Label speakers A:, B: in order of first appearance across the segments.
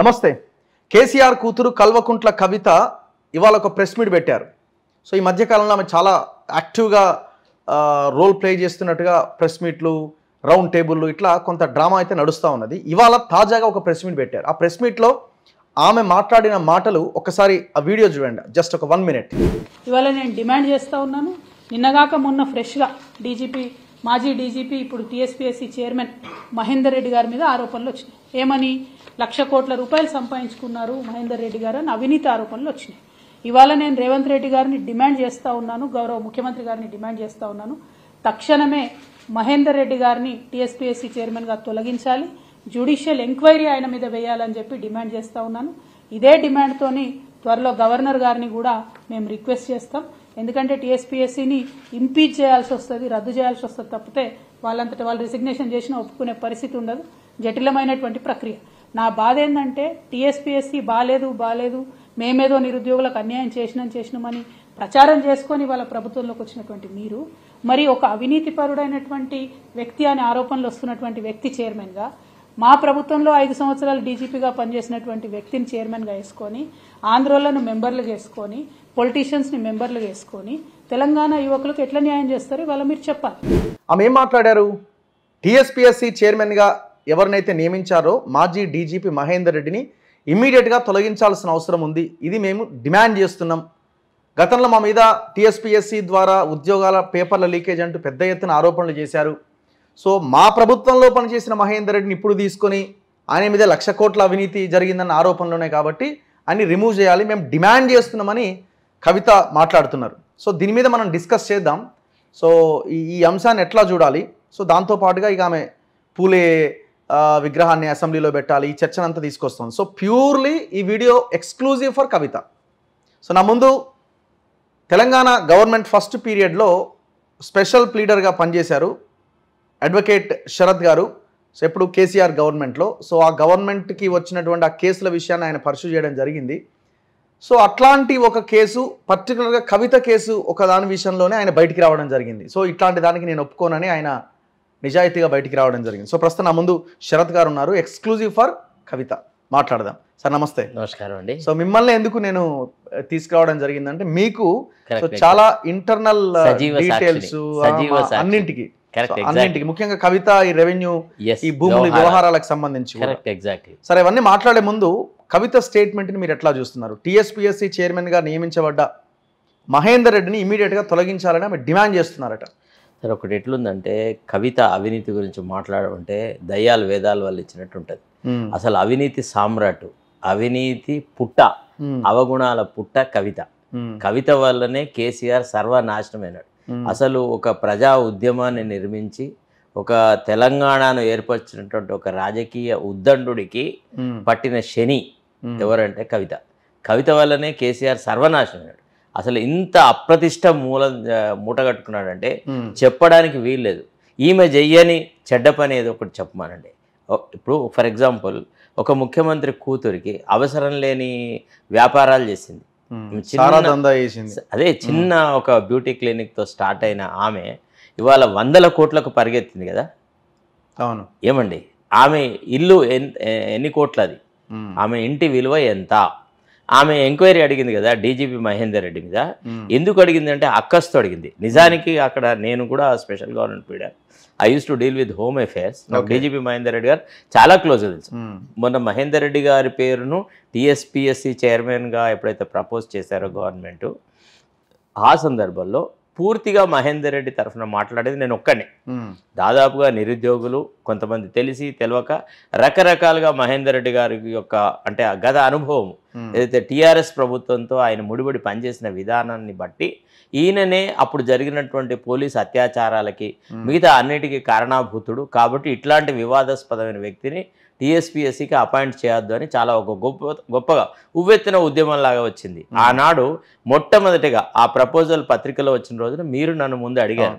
A: నమస్తే కేసీఆర్ కూతురు కల్వకుంట్ల కవిత ఇవాళ ఒక ప్రెస్ మీట్ పెట్టారు సో ఈ మధ్యకాలంలో ఆమె చాలా యాక్టివ్గా రోల్ ప్లే చేస్తున్నట్టుగా ప్రెస్ మీట్లు రౌండ్ టేబుల్లు ఇట్లా కొంత డ్రామా అయితే నడుస్తూ ఉన్నది ఇవాళ తాజాగా ఒక ప్రెస్ మీట్ పెట్టారు ఆ ప్రెస్ మీట్లో ఆమె మాట్లాడిన మాటలు ఒకసారి ఆ వీడియో చూడండి జస్ట్ ఒక వన్ మినిట్
B: ఇవాళ నేను డిమాండ్ చేస్తూ ఉన్నాను నిన్నగాక మొన్న ఫ్రెష్గా డీజీపీ మాజీ డీజీపీ ఇప్పుడు టీఎస్పీఎస్సీ చైర్మన్ మహేందర్ రెడ్డి గారి మీద ఆరోపణలు వచ్చినాయి ఏమని లక్ష కోట్ల రూపాయలు సంపాదించుకున్నారు మహేందర్ రెడ్డి గారు అని అవినీతి ఆరోపణలు వచ్చినాయి ఇవాళ నేను రేవంత్ రెడ్డి గారిని డిమాండ్ చేస్తూ ఉన్నాను గౌరవ ముఖ్యమంత్రి గారిని డిమాండ్ చేస్తూ ఉన్నాను తక్షణమే మహేందర్ రెడ్డి గారిని టీఎస్పీఎస్సీ చైర్మన్గా తొలగించాలి జ్యుడిషియల్ ఎంక్వైరీ ఆయన మీద వేయాలని చెప్పి డిమాండ్ చేస్తూ ఉన్నాను ఇదే డిమాండ్తోని త్వరలో గవర్నర్ గారిని కూడా మేము రిక్వెస్ట్ చేస్తాం ఎందుకంటే టీఎస్పీఎస్సీని ఇంపీచ్ చేయాల్సి వస్తుంది రద్దు చేయాల్సి వస్తుంది తప్పితే వాళ్ళంతటా వాళ్ళు రిజిగ్నేషన్ చేసినా ఒప్పుకునే పరిస్థితి ఉండదు జటిలమైనటువంటి ప్రక్రియ నా బాధ ఏంటంటే టీఎస్పీఎస్సీ బాలేదు బాలేదు మేమేదో నిరుద్యోగులకు అన్యాయం చేసినాం చేసినామని ప్రచారం చేసుకొని వాళ్ళ ప్రభుత్వంలోకి వచ్చినటువంటి మీరు మరి ఒక అవినీతిపరుడైనటువంటి వ్యక్తి అనే ఆరోపణలు వస్తున్నటువంటి వ్యక్తి చైర్మన్గా మా ప్రభుత్వంలో ఐదు సంవత్సరాలు డీజీపీగా పనిచేసినటువంటి వ్యక్తిని చైర్మన్గా వేసుకొని ఆంధ్రోళ్లను మెంబర్లు చేసుకొని ని మెంబర్లు వేసుకొని తెలంగాణ యువకులకు ఎట్లా న్యాయం చేస్తారు వాళ్ళ మీరు చెప్పాలి
A: ఆమె ఏం మాట్లాడారు టీఎస్పీఎస్సీ చైర్మన్గా ఎవరినైతే నియమించారో మాజీ డీజీపీ మహేందర్ రెడ్డిని ఇమ్మీడియట్గా తొలగించాల్సిన అవసరం ఉంది ఇది మేము డిమాండ్ చేస్తున్నాం గతంలో మా మీద టీఎస్పీఎస్సీ ద్వారా ఉద్యోగాల పేపర్ల లీకేజ్ అంటూ పెద్ద ఎత్తున ఆరోపణలు చేశారు సో మా ప్రభుత్వంలో పనిచేసిన మహేందర్ రెడ్డిని ఇప్పుడు తీసుకొని ఆయన మీద లక్ష కోట్ల అవినీతి జరిగిందన్న ఆరోపణలు ఉన్నాయి కాబట్టి అన్ని రిమూవ్ చేయాలి మేము డిమాండ్ చేస్తున్నామని కవిత మాట్లాడుతున్నారు సో దీని మీద మనం డిస్కస్ చేద్దాం సో ఈ ఈ అంశాన్ని ఎట్లా చూడాలి సో దాంతోపాటుగా ఇక ఆమె పూలే విగ్రహాన్ని అసెంబ్లీలో పెట్టాలి ఈ చర్చనంతా తీసుకొస్తాం సో ప్యూర్లీ ఈ video exclusive for Kavitha so నా ముందు తెలంగాణ గవర్నమెంట్ ఫస్ట్ పీరియడ్లో స్పెషల్ ప్లీడర్గా పనిచేశారు అడ్వకేట్ శరత్ గారు సో ఎప్పుడు కేసీఆర్ గవర్నమెంట్లో సో ఆ గవర్నమెంట్కి వచ్చినటువంటి ఆ కేసుల విషయాన్ని ఆయన పర్సూ చేయడం జరిగింది సో అట్లాంటి ఒక కేసు పర్టికులర్గా కవిత కేసు ఒక దాని విషయంలోనే ఆయన బయటికి రావడం జరిగింది సో ఇట్లాంటి దానికి నేను ఒప్పుకోనని ఆయన నిజాయితీగా బయటికి రావడం జరిగింది సో ప్రస్తుతం నా ముందు శరత్ గారు ఉన్నారు ఎక్స్క్లూజివ్ ఫర్ కవిత మాట్లాడదాం సార్ నమస్తే నమస్కారం అండి సో మిమ్మల్ని ఎందుకు నేను తీసుకురావడం జరిగిందంటే మీకు చాలా ఇంటర్నల్ uh, uh, డీటెయిల్స్
C: అన్నింటికి అన్నింటికి
A: ముఖ్యంగా కవిత ఈ రెవెన్యూ
C: ఈ భూముల వ్యవహారాలకు
A: సంబంధించి సరే ఇవన్నీ మాట్లాడే ముందు కవిత స్టేట్మెంట్ని మీరు ఎట్లా చూస్తున్నారు టీఎస్పీఎస్సీ చైర్మన్గా నియమించబడ్డ
C: మహేందర్ రెడ్డిని ఇమీడియట్గా తొలగించాలని ఆమె డిమాండ్ చేస్తున్నారట సార్ ఒకటి ఎట్లుందంటే కవిత అవినీతి గురించి మాట్లాడమంటే దయ్యాలు వేదాల వాళ్ళు ఇచ్చినట్టు ఉంటుంది అసలు అవినీతి సామ్రాట్ అవినీతి పుట్ట అవగుణాల పుట్ట కవిత కవిత వల్లనే కేసీఆర్ సర్వనాశనమైనాడు అసలు ఒక ప్రజా ఉద్యమాన్ని నిర్మించి ఒక తెలంగాణను ఏర్పరిచినటువంటి ఒక రాజకీయ ఉద్దండుడికి పట్టిన శని ఎవరంటే కవిత కవిత వల్లనే కేసీఆర్ సర్వనాశనం అయ్యాడు అసలు ఇంత అప్రతిష్ట మూల మూటగట్టుకున్నాడంటే చెప్పడానికి వీల్లేదు ఈమె జయ్యని చెడ్డ పని ఏదో ఒకటి చెప్పమానండి ఇప్పుడు ఫర్ ఎగ్జాంపుల్ ఒక ముఖ్యమంత్రి కూతురికి అవసరం లేని వ్యాపారాలు చేసింది అదే చిన్న ఒక బ్యూటీ క్లినిక్తో స్టార్ట్ అయిన ఆమె ఇవాళ వందల కోట్లకు పరిగెత్తింది కదా అవును ఏమండి ఆమె ఇల్లు ఎన్ని కోట్లది ఆమె ఇంటి విలువ ఎంత ఆమె ఎంక్వైరీ అడిగింది కదా డీజీపీ మహేందర్ రెడ్డి మీద ఎందుకు అడిగింది అంటే అక్కస్తో అడిగింది నిజానికి అక్కడ నేను కూడా special government pleader I use to deal with home affairs DGP Mahender Reddy garu చాలా క్లోజ్ తెలుసు మొన్న మహేందర్ రెడ్డి గారి పేరును టీఎస్పిఎస్సి చైర్మన్గా ఎప్పుడైతే ప్రపోజ్ చేశారో గవర్నమెంట్ ఆ సందర్భంలో పూర్తిగా మహేందర్ రెడ్డి తరఫున మాట్లాడేది నేను ఒక్కనే దాదాపుగా నిరుద్యోగులు కొంతమంది తెలిసి తెలియక రకరకాలుగా మహేందర్ రెడ్డి గారి యొక్క అంటే గత అనుభవం ఏదైతే టీఆర్ఎస్ ప్రభుత్వంతో ఆయన ముడిపడి పనిచేసిన విధానాన్ని బట్టి ఈయననే అప్పుడు జరిగినటువంటి పోలీస్ అత్యాచారాలకి మిగతా అన్నిటికీ కారణాభూతుడు కాబట్టి ఇట్లాంటి వివాదాస్పదమైన వ్యక్తిని టీఎస్పిఎస్సికి అపాయింట్ చేయొద్దు అని చాలా ఒక గొప్ప గొప్పగా ఉవ్వెత్తిన ఉద్యమంలాగా వచ్చింది ఆనాడు మొట్టమొదటిగా ఆ ప్రపోజల్ పత్రికలో వచ్చిన రోజున మీరు నన్ను ముందు అడిగారు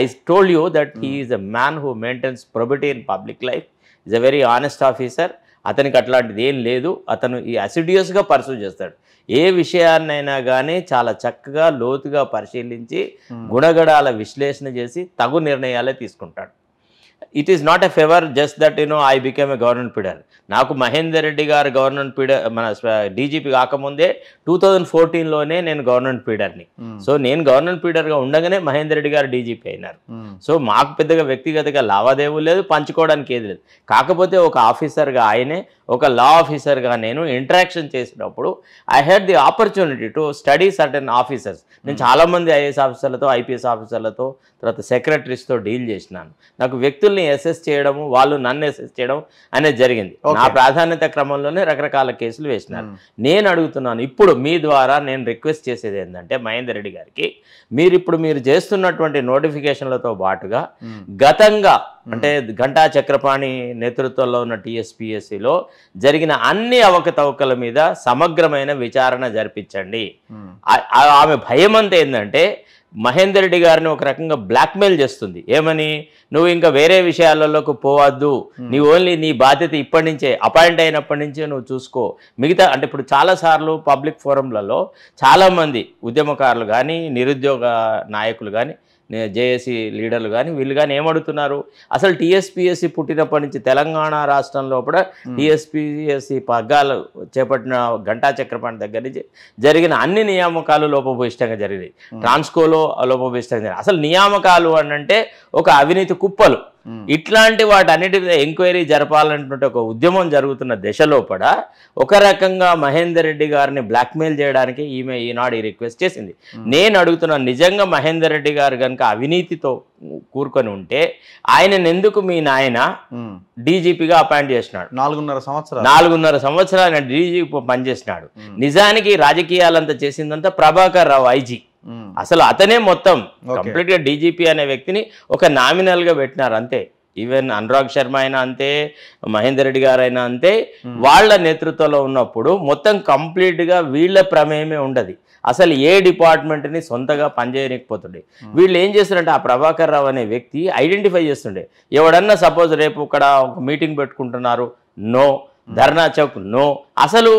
C: I told you that he's a man who maintains probity in public life is a very honest officer అతనికి అట్లాంటిది ఏం లేదు అతను ఈ అసిడియస్గా పర్సూ చేస్తాడు ఏ విషయాన్నైనా కానీ చాలా చక్కగా లోతుగా పరిశీలించి గుణగడాల విశ్లేషణ చేసి తగు నిర్ణయాలే తీసుకుంటాడు it is not a favour just that you know I became a government pleader నాకు మహేందర్ రెడ్డి గారు గవర్నమెంట్ పీడర్ మన డీజీపీ కాకముందే టూ థౌజండ్ ఫోర్టీన్లోనే నేను గవర్నమెంట్ పీడర్ని సో నేను గవర్నమెంట్ పీడర్గా ఉండగానే మహేందర్ రెడ్డి గారు డీజీపీ అయినారు సో hmm. మాకు పెద్దగా వ్యక్తిగతంగా లావాదేవీ లేదు పంచుకోవడానికి ఏది లేదు కాకపోతే ఒక ఆఫీసర్గా ఆయనే ఒక లా ఆఫీసర్గా నేను ఇంటరాక్షన్ చేసినప్పుడు I had the opportunity to study certain officers నేను hmm. చాలామంది ఐఏఎస్ ఆఫీసర్లతో ఐపీఎస్ ఆఫీసర్లతో తర్వాత సెక్రటరీస్తో డీల్ చేసినాను నాకు వ్యక్తుల్ని అసెస్ చేయడము వాళ్ళు నన్ను అసెస్ చేయడం అనేది జరిగింది నా ప్రాధాన్యత క్రమంలోనే రకరకాల కేసులు వేసినారు hmm. నేను అడుగుతున్నాను ఇప్పుడు మీ ద్వారా నేను రిక్వెస్ట్ చేసేది ఏంటంటే మహేందర్ రెడ్డి గారికి మీరు ఇప్పుడు మీరు చేస్తున్నటువంటి నోటిఫికేషన్లతో పాటుగా hmm. గతంగా అంటే ఘంటా చక్రపాణి నేతృత్వంలో ఉన్న టీఎస్పీఎస్సిలో జరిగిన అన్ని అవకతవకల మీద సమగ్రమైన విచారణ జరిపించండి ఆమె భయం అంతా ఏంటంటే మహేందర్ రెడ్డి గారిని ఒక రకంగా బ్లాక్మెయిల్ చేస్తుంది ఏమని నువ్వు ఇంకా వేరే విషయాలలోకి పోవద్దు నీ ఓన్లీ నీ బాధ్యత ఇప్పటి నుంచే అపాయింట్ అయినప్పటి నుంచే నువ్వు చూసుకో మిగతా అంటే ఇప్పుడు చాలాసార్లు పబ్లిక్ ఫోరంలలో చాలామంది ఉద్యమకారులు కానీ నిరుద్యోగ నాయకులు కానీ జేఏసీ లీడర్లు కానీ వీళ్ళు కానీ ఏమడుతున్నారు అసలు టీఎస్పీఎస్సీ పుట్టినప్పటి నుంచి తెలంగాణ రాష్ట్రంలో కూడా టీఎస్పీఎస్సీ పగ్గాలు చేపట్టిన ఘంటా చక్రపాణి దగ్గర నుంచి జరిగిన అన్ని నియామకాలు లోపభూయిష్టంగా జరిగినాయి ట్రాన్స్కోలో లోపభూయిష్టంగా జరిగింది అసలు నియామకాలు అంటే ఒక అవినీతి కుప్పలు ఇట్లాంటి వాటన్నిటి మీద ఎంక్వైరీ జరపాలన్నటువంటి ఒక ఉద్యమం జరుగుతున్న దశలోపడ ఒక రకంగా మహేందర్ రెడ్డి గారిని బ్లాక్మెయిల్ చేయడానికి ఈమె ఈనాడు ఈ రిక్వెస్ట్ చేసింది నేను అడుగుతున్నా నిజంగా మహేందర్ రెడ్డి గారు కనుక అవినీతితో కూరుకొని ఉంటే ఆయన ఎందుకు మీ నాయన డీజీపీగా అపాయింట్ చేసినాడు నాలుగున్నర సంవత్సరాలు నాలుగున్నర సంవత్సరాలు ఆయన డీజీపీ పనిచేసినాడు నిజానికి రాజకీయాలంతా చేసిందంతా ప్రభాకర్ రావు ఐజీ Hmm. అసలు అతనే మొత్తం కంప్లీట్ గా డీజీపీ అనే వ్యక్తిని ఒక నామినల్ గా పెట్టినారు అంతే ఈవెన్ అనురాగ్ శర్మ అయినా అంతే మహేందర్ రెడ్డి గారైనా అంతే hmm. వాళ్ళ నేతృత్వంలో ఉన్నప్పుడు మొత్తం కంప్లీట్ గా వీళ్ళ ప్రమేయమే ఉండదు అసలు ఏ డిపార్ట్మెంట్ ని సొంతగా పనిచేయలేకపోతుండే hmm. వీళ్ళు ఏం చేస్తారంటే ఆ ప్రభాకర్ రావు అనే వ్యక్తి ఐడెంటిఫై చేస్తుండే ఎవడన్నా సపోజ్ రేపు ఇక్కడ ఒక మీటింగ్ పెట్టుకుంటున్నారు నో ధర్నా చౌక్ నో అసలు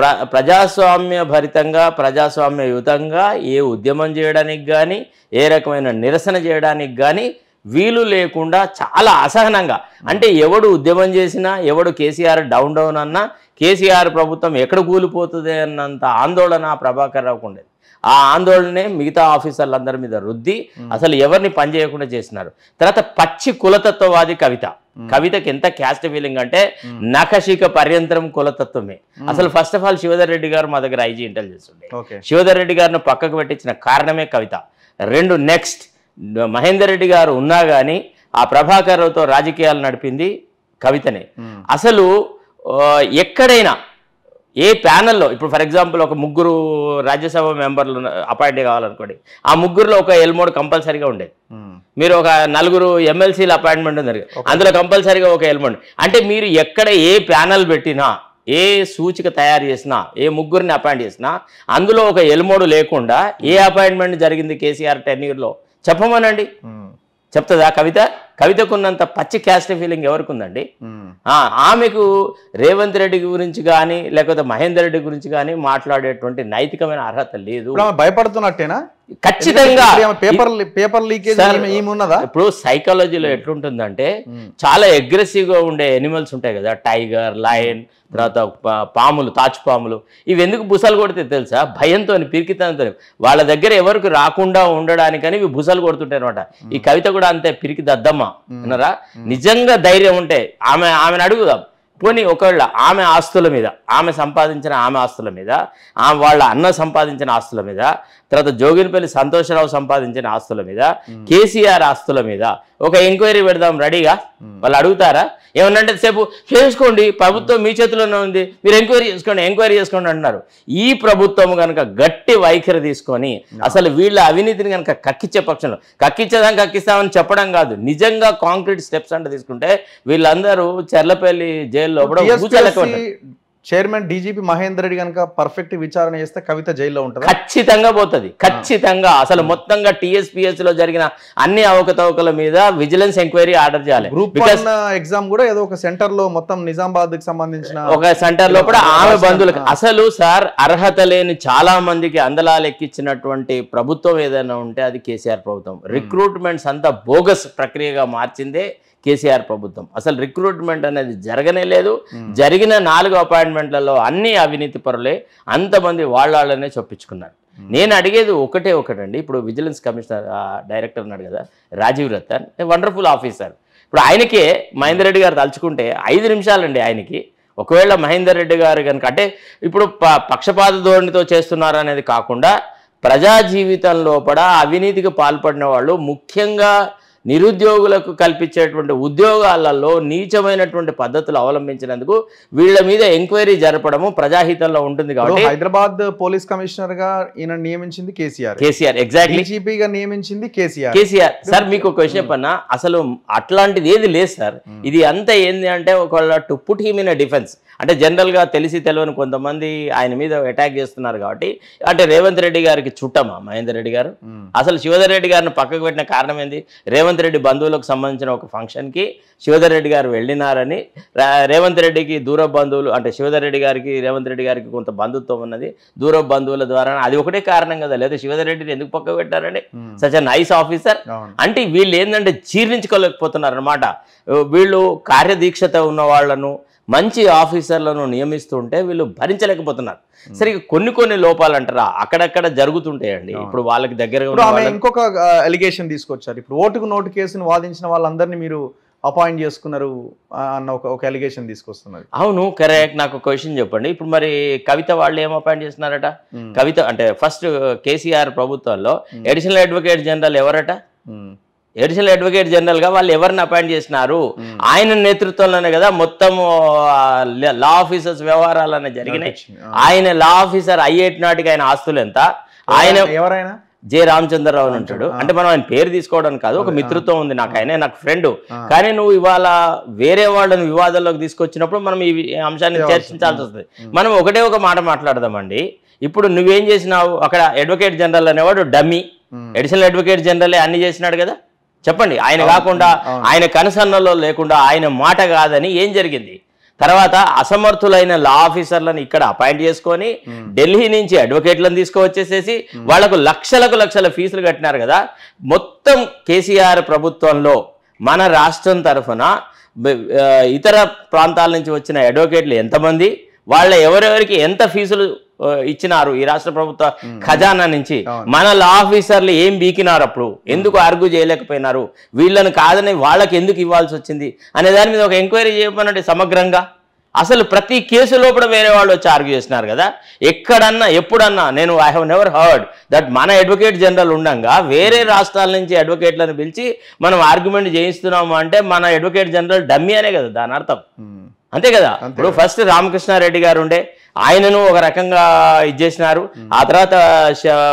C: ప్ర ప్రజాస్వామ్య భరితంగా ప్రజాస్వామ్యయుతంగా ఏ ఉద్యమం చేయడానికి కానీ ఏ రకమైన నిరసన చేయడానికి కానీ వీలు లేకుండా చాలా అసహనంగా అంటే ఎవడు ఉద్యమం చేసినా ఎవడు కేసీఆర్ డౌన్ డౌన్ అన్నా కేసీఆర్ ప్రభుత్వం ఎక్కడ కూలిపోతుంది అన్నంత ఆందోళన ప్రభాకర్ రావుకు ఉండేది ఆ ఆందోళనే మిగతా ఆఫీసర్లందరి మీద రుద్ది అసలు ఎవరిని పనిచేయకుండా చేసినారు తర్వాత పచ్చి కులతత్వవాది కవిత Hmm. కవితకి ఎంత క్యాస్ట్ ఫీలింగ్ అంటే hmm. నఖశిక పర్యంతరం కులతత్వమే hmm. అసలు first of all Shivadhar Reddy garu మా దగ్గర ఐజీ ఇంటెలిజెన్స్ ఉండే శివధర్ రెడ్డి గారిని పక్కకు పెట్టించిన కారణమే కవిత రెండు నెక్స్ట్ మహేందర్ రెడ్డి గారు ఉన్నా కానీ ఆ రావుతో రాజకీయాలు నడిపింది కవితనే అసలు ఎక్కడైనా ఏ ప్యానల్లో ఇప్పుడు ఫర్ ఎగ్జాంపుల్ ఒక ముగ్గురు రాజ్యసభ మెంబర్లు అపాయింట్ కావాలనుకోండి ఆ ముగ్గురులో ఒక ఎల్మోడ్ కంపల్సరీగా ఉండేది మీరు ఒక నలుగురు ఎమ్మెల్సీల అపాయింట్మెంట్ ఉంది అందులో కంపల్సరీగా ఒక ఎల్మోడ్ అంటే మీరు ఎక్కడ ఏ ప్యానల్ పెట్టినా ఏ సూచిక తయారు చేసినా ఏ ముగ్గురిని అపాయింట్ చేసినా అందులో ఒక ఎల్మోడు లేకుండా ఏ అపాయింట్మెంట్ జరిగింది కేసీఆర్ టెన్ ఇయర్లో చెప్పమనండి చెప్తుందా కవిత కవితకున్నంత పచ్చి క్యాస్ట్ ఫీలింగ్ ఎవరికి ఉందండి ఆమెకు రేవంత్ రెడ్డి గురించి కానీ లేకపోతే మహేందర్ రెడ్డి గురించి కానీ మాట్లాడేటువంటి నైతికమైన అర్హత లేదు భయపడుతున్నట్టేనా
A: ఖచ్చితంగా పేపర్
C: పేపర్ లీకేజ్ ఇప్పుడు సైకాలజీలో ఎట్లుంటుందంటే చాలా అగ్రెసివ్ గా ఉండే ఎనిమల్స్ ఉంటాయి కదా టైగర్ లయన్ తర్వాత పాములు తాచు పాములు ఇవి ఎందుకు భుసాలు కొడితే తెలుసా భయంతో పిరికితనంతో వాళ్ళ దగ్గర ఎవరికి రాకుండా ఉండడానికని ఇవి భుసాలు కొడుతుంటాయి అనమాట ఈ కవిత కూడా అంతే పిరికి దద్దమ్మ విన్నారా నిజంగా ధైర్యం ఉంటే ఆమె ఆమెను అడుగుదాం పోనీ ఒకవేళ ఆమె ఆస్తుల మీద ఆమె సంపాదించిన ఆమె ఆస్తుల మీద ఆమె వాళ్ళ అన్న సంపాదించిన ఆస్తుల మీద తర్వాత జోగినిపల్లి సంతోషరావు సంపాదించిన ఆస్తుల మీద కేసీఆర్ ఆస్తుల మీద ఒక ఎంక్వైరీ పెడదాం రెడీగా hmm. వాళ్ళు అడుగుతారా ఏమన్నంటే సేపు చేసుకోండి ప్రభుత్వం మీ చేతిలోనే ఉంది మీరు ఎంక్వైరీ చేసుకోండి ఎంక్వైరీ చేసుకోండి అంటున్నారు ఈ ప్రభుత్వం కనుక గట్టి వైఖరి తీసుకొని అసలు వీళ్ళ అవినీతిని కనుక కక్కిచ్చే పక్షంలో కక్కించేదాం కక్కిస్తామని చెప్పడం కాదు నిజంగా కాంక్రీట్ స్టెప్స్ అంటే తీసుకుంటే వీళ్ళందరూ చెర్లపల్లి జైల్లో కూడా
A: చైర్మన్ డీజీపీ మహేందర్ రెడ్డి కనుక పర్ఫెక్ట్ విచారణ చేస్తే కవిత జైల్లో ఉంటుంది
C: ఖచ్చితంగా పోతుంది ఖచ్చితంగా అసలు మొత్తంగా టీఎస్పీఎస్ లో జరిగిన అన్ని అవకతవకల మీద విజిలెన్స్ ఎంక్వైరీ ఆర్డర్ చేయాలి గ్రూప్
A: ఎగ్జామ్ కూడా ఏదో ఒక సెంటర్ లో మొత్తం నిజామాబాద్ కి సంబంధించిన ఒక సెంటర్ లో కూడా ఆమె బంధువులకు
C: అసలు సార్ అర్హత లేని చాలా మందికి అందలాలు ఎక్కించినటువంటి ప్రభుత్వం ఏదైనా ఉంటే అది కేసీఆర్ ప్రభుత్వం రిక్రూట్మెంట్స్ hmm. అంతా బోగస్ ప్రక్రియగా మార్చిందే కేసీఆర్ ప్రభుత్వం అసలు రిక్రూట్మెంట్ అనేది జరగనే లేదు జరిగిన నాలుగు అపాయింట్మెంట్లలో అన్ని అవినీతి పరులే అంతమంది వాళ్ళనే చొప్పించుకున్నారు నేను అడిగేది ఒకటే ఒకటండి ఇప్పుడు విజిలెన్స్ కమిషనర్ డైరెక్టర్ ఉన్నాడు కదా రాజీవ్ రత్న్ వండర్ఫుల్ ఆఫీసర్ ఇప్పుడు ఆయనకే మహేందర్ రెడ్డి గారు తలుచుకుంటే ఐదు నిమిషాలండి ఆయనకి ఒకవేళ మహేందర్ రెడ్డి గారు కనుక అంటే ఇప్పుడు పక్షపాత ధోరణితో చేస్తున్నారు అనేది కాకుండా ప్రజా జీవితం లోపల అవినీతికి పాల్పడిన వాళ్ళు ముఖ్యంగా నిరుద్యోగులకు కల్పించేటువంటి ఉద్యోగాలలో నీచమైనటువంటి పద్ధతులు అవలంబించినందుకు వీళ్ళ మీద ఎంక్వైరీ జరపడము ప్రజాహితంలో ఉంటుంది కాబట్టి
A: హైదరాబాద్ పోలీస్ కమిషనర్ గా ఈయన నియమించింది కేసీఆర్ కేసీఆర్ ఎగ్జాక్ట్లీ నియమించింది కేసీఆర్ కేసీఆర్ సార్
C: మీకు ఒక విషయం పన్నా అసలు అట్లాంటిది ఏది లేదు సార్ ఇది అంతా ఏంది అంటే ఒకవేళ to put him in defence అంటే జనరల్గా తెలిసి తెలియని కొంతమంది ఆయన మీద అటాక్ చేస్తున్నారు కాబట్టి అంటే రేవంత్ రెడ్డి గారికి చుట్టమా మహేందర్ రెడ్డి గారు అసలు శివధర్ రెడ్డి గారిని పక్కకు పెట్టిన కారణం ఏంది రేవంత్ రెడ్డి బంధువులకు సంబంధించిన ఒక ఫంక్షన్కి శివధర్ రెడ్డి గారు వెళ్ళినారని రేవంత్ రెడ్డికి దూర బంధువులు అంటే శివధర్ రెడ్డి గారికి రేవంత్ రెడ్డి గారికి కొంత బంధుత్వం ఉన్నది దూర బంధువుల ద్వారా అది ఒకటే కారణం కదా లేదా శివధర్ రెడ్డిని ఎందుకు పక్కకు పెట్టారని సచ్ నైస్ ఆఫీసర్ అంటే వీళ్ళు ఏంటంటే జీర్ణించుకోలేకపోతున్నారు అనమాట వీళ్ళు కార్యదీక్షత ఉన్న వాళ్ళను మంచి ఆఫీసర్లను నియమిస్తుంటే వీళ్ళు భరించలేకపోతున్నారు సరే కొన్ని కొన్ని లోపాలు అంటారా అక్కడక్కడ జరుగుతుంటాయండి ఇప్పుడు వాళ్ళకి దగ్గర
A: ఇంకొక ఎలిగేషన్ తీసుకొచ్చారు ఇప్పుడు ఓటుకు నోటు కేసును వాదించిన వాళ్ళందరినీ మీరు అపాయింట్ చేసుకున్నారు అన్న ఒక ఒక ఎలిగేషన్ తీసుకొస్తున్నారు
C: అవును కరెక్ట్ నాకు క్వశ్చన్ చెప్పండి ఇప్పుడు మరి కవిత వాళ్ళు ఏం అపాయింట్ చేస్తున్నారట కవిత అంటే ఫస్ట్ కేసీఆర్ ప్రభుత్వంలో అడిషనల్ అడ్వకేట్ జనరల్ ఎవరట ఎడిషనల్ అడ్వకేట్ జనరల్గా వాళ్ళు ఎవరిని అపాయింట్ చేసినారు ఆయన నేతృత్వంలోనే కదా మొత్తం లా ఆఫీసర్స్ వ్యవహారాలనే జరిగినాయి ఆయన లా ఆఫీసర్ అయ్యేటి నాటికి ఆయన ఆస్తులు ఎంత ఆయన ఎవరైనా జే రామచంద్రరావు ఉంటాడు అంటే మనం ఆయన పేరు తీసుకోవడానికి కాదు ఒక మిత్రత్వం ఉంది నాకు ఆయన నాకు ఫ్రెండ్ కానీ నువ్వు ఇవాళ వేరే వాళ్ళని వివాదాల్లోకి తీసుకొచ్చినప్పుడు మనం ఈ అంశాన్ని చర్చించాల్సి వస్తుంది మనం ఒకటే ఒక మాట మాట్లాడదామండి ఇప్పుడు నువ్వేం చేసినావు అక్కడ అడ్వకేట్ జనరల్ అనేవాడు డమ్మీ అడిషనల్ అడ్వకేట్ జనరల్ అన్ని చేసినాడు కదా చెప్పండి ఆయన కాకుండా ఆయన కనుసన్నలో లేకుండా ఆయన మాట కాదని ఏం జరిగింది తర్వాత అసమర్థులైన లా ఆఫీసర్లను ఇక్కడ అపాయింట్ చేసుకొని ఢిల్లీ నుంచి అడ్వకేట్లను తీసుకువచ్చేసేసి వాళ్లకు లక్షలకు లక్షల ఫీజులు కట్టినారు కదా మొత్తం కేసీఆర్ ప్రభుత్వంలో మన రాష్ట్రం తరఫున ఇతర ప్రాంతాల నుంచి వచ్చిన అడ్వకేట్లు ఎంతమంది వాళ్ళ ఎవరెవరికి ఎంత ఫీజులు ఇచ్చినారు ఈ రాష్ట్ర ప్రభుత్వ ఖజానా నుంచి లా ఆఫీసర్లు ఏం బీకినారు అప్పుడు ఎందుకు ఆర్గ్యూ చేయలేకపోయినారు వీళ్ళని కాదని వాళ్ళకి ఎందుకు ఇవ్వాల్సి వచ్చింది అనే దాని మీద ఒక ఎంక్వైరీ చేయమన్నట్టు సమగ్రంగా అసలు ప్రతి కేసు లోపల వేరే వాళ్ళు వచ్చి ఆర్గ్యూ చేసినారు కదా ఎక్కడన్నా ఎప్పుడన్నా నేను I have never heard that మన అడ్వకేట్ జనరల్ ఉండగా వేరే రాష్ట్రాల నుంచి అడ్వకేట్లను పిలిచి మనం ఆర్గ్యుమెంట్ చేయిస్తున్నాము అంటే మన అడ్వకేట్ జనరల్ డమ్మి అనే కదా దాని అర్థం అంతే కదా ఇప్పుడు ఫస్ట్ రామకృష్ణారెడ్డి గారు ఉండే ఆయనను ఒక రకంగా ఇచ్చేసినారు ఆ తర్వాత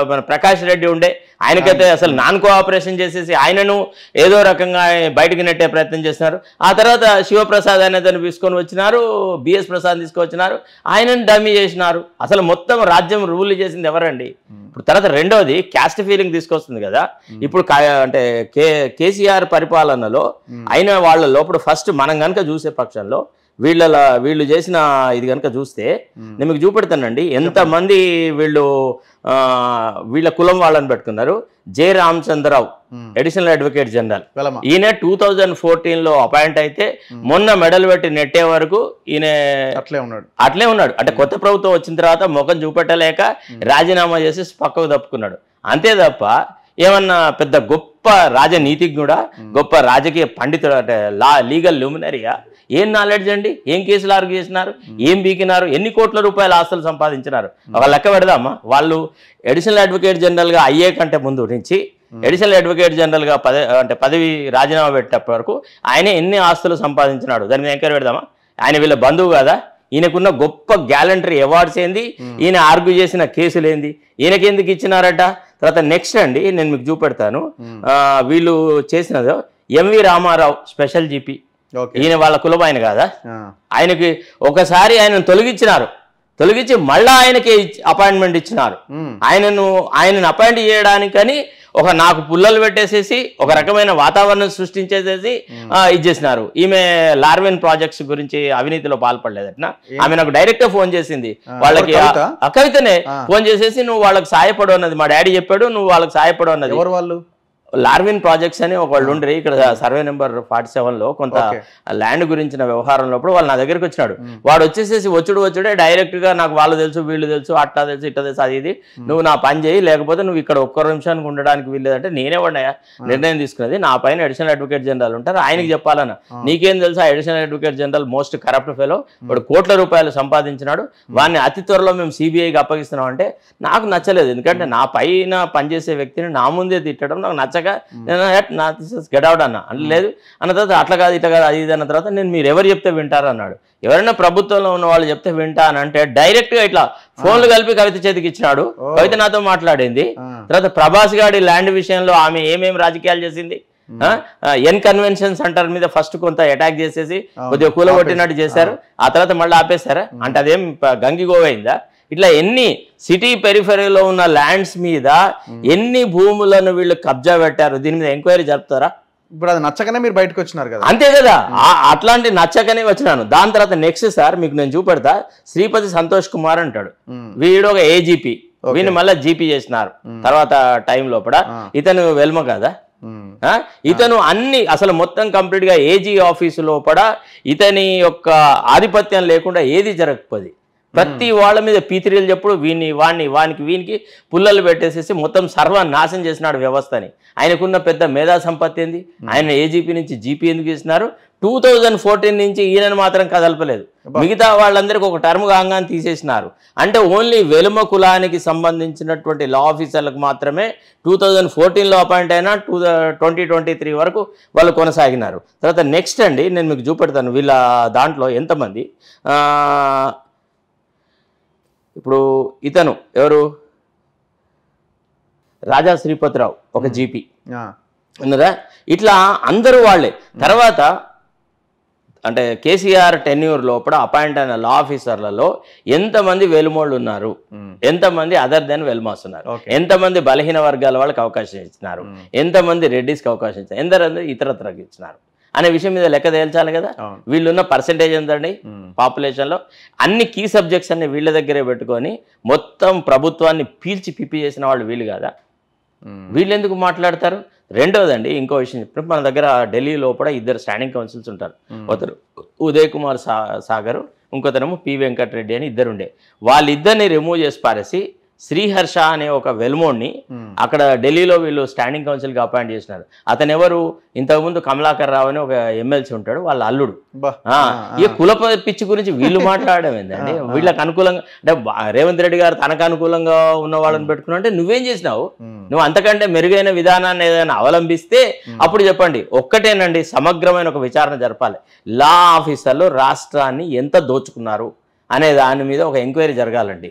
C: మన ప్రకాష్ రెడ్డి ఉండే ఆయనకైతే అసలు నాన్ కోఆపరేషన్ చేసేసి ఆయనను ఏదో రకంగా బయటకు నెట్టే ప్రయత్నం చేస్తున్నారు ఆ తర్వాత శివప్రసాద్ అనే దాన్ని తీసుకొని వచ్చినారు బిఎస్ ప్రసాద్ తీసుకొచ్చినారు ఆయనను డమ్మి చేసినారు అసలు మొత్తం రాజ్యం రూల్ చేసింది ఎవరండి ఇప్పుడు తర్వాత రెండోది క్యాస్ట్ ఫీలింగ్ తీసుకొస్తుంది కదా ఇప్పుడు అంటే కే కేసీఆర్ పరిపాలనలో అయిన వాళ్ళ లోపల ఫస్ట్ మనం కనుక చూసే పక్షంలో వీళ్ళ వీళ్ళు చేసిన ఇది కనుక చూస్తే నేను మీకు చూపెడతానండి ఎంతమంది వీళ్ళు వీళ్ళ కులం వాళ్ళని పెట్టుకున్నారు J Ramachandrarao additional advocate general ఈయన టూ థౌజండ్ ఫోర్టీన్ లో అపాయింట్ అయితే మొన్న మెడల్ పెట్టి నెట్టే వరకు ఈయన అట్లే ఉన్నాడు అట్లే ఉన్నాడు అంటే కొత్త ప్రభుత్వం వచ్చిన తర్వాత ముఖం చూపెట్టలేక రాజీనామా చేసి పక్కకు తప్పుకున్నాడు అంతే తప్ప ఏమన్నా పెద్ద గొప్ప గొప్ప రాజనీతిజ్ఞుడా గొప్ప రాజకీయ పండితుడు లా లీగల్ లిమినరీయా ఏం నాలెడ్జ్ అండి ఏం కేసులు ఆర్గ్యూ చేసినారు ఏం బీకినారు ఎన్ని కోట్ల రూపాయల ఆస్తులు సంపాదించినారు ఒక లెక్క పెడదామా వాళ్ళు అడిషనల్ అడ్వకేట్ జనరల్గా అయ్యే కంటే ముందు నుంచి అడిషనల్ అడ్వకేట్ జనరల్గా పదవి అంటే పదవి రాజీనామా పెట్టేప్పటి వరకు ఆయన ఎన్ని ఆస్తులు సంపాదించినాడు దాని మీద ఎంక్వైరీ పెడదామా ఆయన వీళ్ళ బంధువు కదా ఈయనకున్న గొప్ప గ్యాలంటరీ అవార్డ్స్ ఏంది ఈయన ఆర్గ్యూ చేసిన కేసులు ఏంది ఈయనకెందుకు ఇచ్చినారట తర్వాత నెక్స్ట్ అండి నేను మీకు చూపెడతాను వీళ్ళు చేసినది ఎంవి రామారావు స్పెషల్ జిపి ఈయన వాళ్ళ కులం ఆయన కాదా ఆయనకి ఒకసారి ఆయనను తొలగించినారు తొలగించి మళ్ళా ఆయనకి అపాయింట్మెంట్ ఇచ్చినారు ఆయనను ఆయనను అపాయింట్ చేయడానికని ఒక నాకు పుల్లలు పెట్టేసేసి ఒక రకమైన వాతావరణం సృష్టించేసేసి ఇచ్చేసినారు ఈమె లార్వెన్ ప్రాజెక్ట్స్ గురించి అవినీతిలో పాల్పడలేదట్నా ఆమె నాకు డైరెక్ట్ గా ఫోన్ చేసింది వాళ్ళకి కవితనే ఫోన్ చేసేసి నువ్వు వాళ్ళకి సాయపడు అన్నది మా డాడీ చెప్పాడు నువ్వు వాళ్ళకి సాయపడు అన్నది ఎవరు వాళ్ళు లార్విన్ ప్రాజెక్ట్స్ అని ఒకళ్ళు ఉండ్రి ఇక్కడ సర్వే నెంబర్ ఫార్టీ సెవెన్ లో కొంత ల్యాండ్ గురించిన వ్యవహారంలోప్పుడు వాళ్ళు నా దగ్గరికి వచ్చినాడు వాడు వచ్చేసేసి వచ్చుడు వచ్చుడే డైరెక్ట్ గా నాకు వాళ్ళు తెలుసు వీళ్ళు తెలుసు అట్టా తెలుసు ఇట్లా తెలుసు అది ఇది నువ్వు నా పని చేయి లేకపోతే నువ్వు ఇక్కడ ఒక్క నిమిషానికి ఉండడానికి వీళ్ళేదంటే నేనే ఉన్నాయా నిర్ణయం తీసుకున్నది నా పైన అడిషనల్ అడ్వకేట్ జనరల్ ఉంటారు ఆయనకి చెప్పాలన్న నీకేం తెలుసు ఆ additional advocate general most corrupt fellow వాడు కోట్ల రూపాయలు సంపాదించినాడు వాడిని అతి త్వరలో మేము సిబిఐకి అప్పగిస్తున్నాం అంటే నాకు నచ్చలేదు ఎందుకంటే నా పైన పనిచేసే వ్యక్తిని నా ముందే తిట్టడం నాకు నచ్చక అన్నాక నేను నా దిస్ ఇస్ గెట్ అవుట్ అన్న అంటే లేదు అన్న తర్వాత అట్లా కాదు ఇట్లా కాదు అది ఇది అన్న తర్వాత నేను మీరు ఎవరు చెప్తే వింటారు అన్నాడు ఎవరైనా ప్రభుత్వంలో ఉన్న వాళ్ళు చెప్తే వింటా అని అంటే గా ఇట్లా ఫోన్లు కలిపి కవిత చేతికి ఇచ్చినాడు కవిత నాతో మాట్లాడింది తర్వాత ప్రభాస్ గారి ల్యాండ్ విషయంలో ఆమె ఏమేమి రాజకీయాలు చేసింది ఎన్ కన్వెన్షన్ సెంటర్ మీద ఫస్ట్ కొంత అటాక్ చేసేసి కొద్దిగా కూల కొట్టినట్టు చేశారు ఆ తర్వాత మళ్ళీ ఆపేశారా అంటే అదేం గంగి గోవైందా ఇట్లా ఎన్ని సిటీ పెరిఫరీలో ఉన్న ల్యాండ్స్ మీద ఎన్ని భూములను వీళ్ళు కబ్జా పెట్టారు దీని మీద ఎంక్వైరీ జరుపుతారా ఇప్పుడు అది నచ్చకనే మీరు బయటకు వచ్చినారు కదా అంతే కదా అట్లాంటి నచ్చకనే వచ్చినాను దాని తర్వాత నెక్స్ట్ సార్ మీకు నేను చూపెడతా శ్రీపతి సంతోష్ కుమార్ అంటాడు వీడు ఒక ఏజీపీ వీని మళ్ళీ జీపీ చేసినారు తర్వాత టైం లోపల ఇతను వెల్మ కదా ఇతను అన్ని అసలు మొత్తం కంప్లీట్ గా ఏజీ ఆఫీసు లోపల ఇతని యొక్క ఆధిపత్యం లేకుండా ఏది జరగకపోది ప్రతి వాళ్ళ మీద పీతిరీలు చెప్పుడు వీని వాడిని వానికి వీనికి పుల్లలు పెట్టేసేసి మొత్తం సర్వనాశం చేసినాడు వ్యవస్థని ఆయనకున్న పెద్ద మేధా సంపత్తి ఏంది ఆయన ఏజీపీ నుంచి జీపీ ఎందుకు ఇస్తున్నారు టూ థౌజండ్ ఫోర్టీన్ నుంచి ఈయనను మాత్రం కదలపలేదు మిగతా వాళ్ళందరికీ ఒక టర్మ్ కాంగాన్ని తీసేసినారు అంటే ఓన్లీ వెలుమ కులానికి సంబంధించినటువంటి లా ఆఫీసర్లకు మాత్రమే టూ థౌజండ్ ఫోర్టీన్లో అపాయింట్ అయినా టూ ట్వంటీ ట్వంటీ త్రీ వరకు వాళ్ళు కొనసాగినారు తర్వాత నెక్స్ట్ అండి నేను మీకు చూపెడతాను వీళ్ళ దాంట్లో ఎంతమంది ఇప్పుడు ఇతను ఎవరు రాజా శ్రీపతిరావు ఒక జీపీ ఉన్నదా ఇట్లా అందరూ వాళ్ళే తర్వాత అంటే కేసీఆర్ టెన్యూర్ లోపల అపాయింట్ అయిన లా ఆఫీసర్లలో ఎంతమంది వెలుమోళ్ళు ఉన్నారు ఎంతమంది అదర్ దెన్ వెల్మాస్ ఉన్నారు ఎంతమంది బలహీన వర్గాల వాళ్ళకి అవకాశం ఇచ్చినారు ఎంతమంది రెడ్డిస్కి అవకాశం ఇచ్చారు ఎందరందరూ ఇతరత్రకి ఇచ్చినారు అనే విషయం మీద లెక్క తేల్చాలి కదా వీళ్ళున్న పర్సంటేజ్ ఎంతండి పాపులేషన్లో అన్ని కీ సబ్జెక్ట్స్ అన్ని వీళ్ళ దగ్గరే పెట్టుకొని మొత్తం ప్రభుత్వాన్ని పీల్చి పిప్పి చేసిన వాళ్ళు వీళ్ళు కదా వీళ్ళు ఎందుకు మాట్లాడతారు రెండోదండి ఇంకో విషయం చెప్పినప్పుడు మన దగ్గర ఢిల్లీ లోపల ఇద్దరు స్టాండింగ్ కౌన్సిల్స్ ఉంటారు ఒకరు ఉదయ్ కుమార్ సాగరు ఇంకొకరేమో పి వెంకటరెడ్డి అని ఇద్దరు ఉండే వాళ్ళిద్దరిని రిమూవ్ చేసి పారేసి శ్రీహర్ష అనే ఒక వెల్మోడ్ని అక్కడ ఢిల్లీలో వీళ్ళు స్టాండింగ్ కౌన్సిల్గా అపాయింట్ చేసినారు అతను ఎవరు ఇంతకుముందు కమలాకర్ రావు అని ఒక ఎమ్మెల్సీ ఉంటాడు వాళ్ళ అల్లుడు ఈ కుల పిచ్చి గురించి వీళ్ళు మాట్లాడడం ఏంటండి వీళ్ళకి అనుకూలంగా అంటే రేవంత్ రెడ్డి గారు తనకు అనుకూలంగా ఉన్న వాళ్ళని పెట్టుకున్నా అంటే నువ్వేం చేసినావు నువ్వు అంతకంటే మెరుగైన విధానాన్ని ఏదైనా అవలంబిస్తే అప్పుడు చెప్పండి ఒక్కటేనండి సమగ్రమైన ఒక విచారణ జరపాలి లా ఆఫీసర్లు రాష్ట్రాన్ని ఎంత దోచుకున్నారు అనే దాని మీద ఒక ఎంక్వైరీ జరగాలండి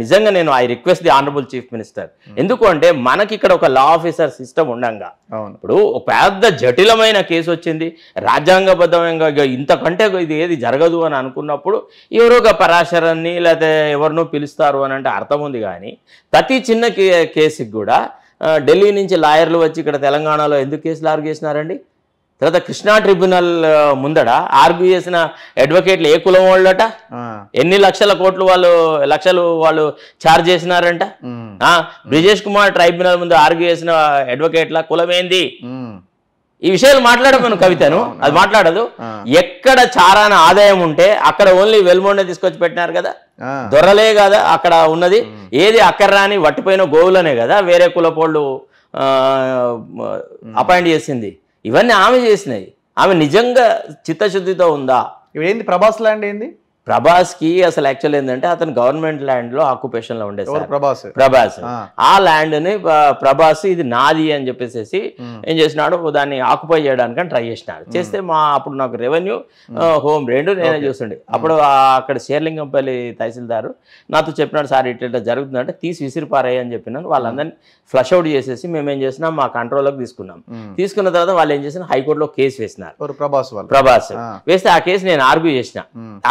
C: నిజంగా నేను I request the honourable chief minister ఎందుకు అంటే మనకి ఇక్కడ ఒక లా ఆఫీసర్ సిస్టమ్ ఉండగా ఇప్పుడు ఒక పెద్ద జటిలమైన కేసు వచ్చింది రాజ్యాంగబద్ధంగా ఇంతకంటే ఇది ఏది జరగదు అని అనుకున్నప్పుడు ఎవరో ఒక పరాశరాన్ని లేకపోతే ఎవరినో పిలుస్తారు అని అంటే అర్థం ఉంది కానీ ప్రతి చిన్న కేసుకి కూడా ఢిల్లీ నుంచి లాయర్లు వచ్చి ఇక్కడ తెలంగాణలో ఎందుకు కేసులు ఆరు చేసినారండి తర్వాత కృష్ణా ట్రిబ్యునల్ ముందడ ఆర్గ్యూ చేసిన అడ్వకేట్లు ఏ కులం వాళ్ళట ఎన్ని లక్షల కోట్లు వాళ్ళు లక్షలు వాళ్ళు ఛార్జ్ చేసినారంట బ్రిజేష్ కుమార్ ట్రైబ్యునల్ ముందు ఆర్గ్యూ చేసిన అడ్వకేట్ల కులం ఏంది ఈ విషయాలు మాట్లాడమను కవితను అది మాట్లాడదు ఎక్కడ చారాన ఆదాయం ఉంటే అక్కడ ఓన్లీ వెల్మోడ్నే తీసుకొచ్చి పెట్టినారు కదా దొరలే కదా అక్కడ ఉన్నది ఏది అక్కడ రాని వట్టిపోయిన గోవులనే కదా వేరే కులపోళ్ళు అపాయింట్ చేసింది ఇవన్నీ ఆమె చేసినాయి ఆమె నిజంగా చిత్తశుద్ధితో ఉందా ఇవి ఏంది ప్రభాస్ లాంటి ఏంది ప్రభాస్కి అసలు యాక్చువల్ ఏంటంటే అతను గవర్నమెంట్ ల్యాండ్లో ఆక్యుపేషన్లో ఉండే ప్రభాస్ ప్రభాస్ ఆ ల్యాండ్ని ప్రభాస్ ఇది నాది అని చెప్పేసి ఏం చేసినాడు దాన్ని ఆక్యుపై చేయడానికని ట్రై చేసినాడు చేస్తే మా అప్పుడు నాకు రెవెన్యూ హోమ్ రెండు నేనే చూస్తుండే అప్పుడు అక్కడ శేర్లింగంపల్లి తహసీల్దారు నాతో చెప్పినాడు సార్ ఇట్లా జరుగుతుందంటే తీసి విసిరిపారాయి అని చెప్పినాను వాళ్ళందరినీ ఫ్లష్ అవుట్ చేసేసి మేము ఏం చేసినాం మా కంట్రోల్లోకి తీసుకున్నాం తీసుకున్న తర్వాత వాళ్ళు ఏం చేసిన హైకోర్టులో కేసు వేసినారు ప్రభాస్ ప్రభాస్ వేస్తే ఆ కేసు నేను ఆర్గ్యూ చేసిన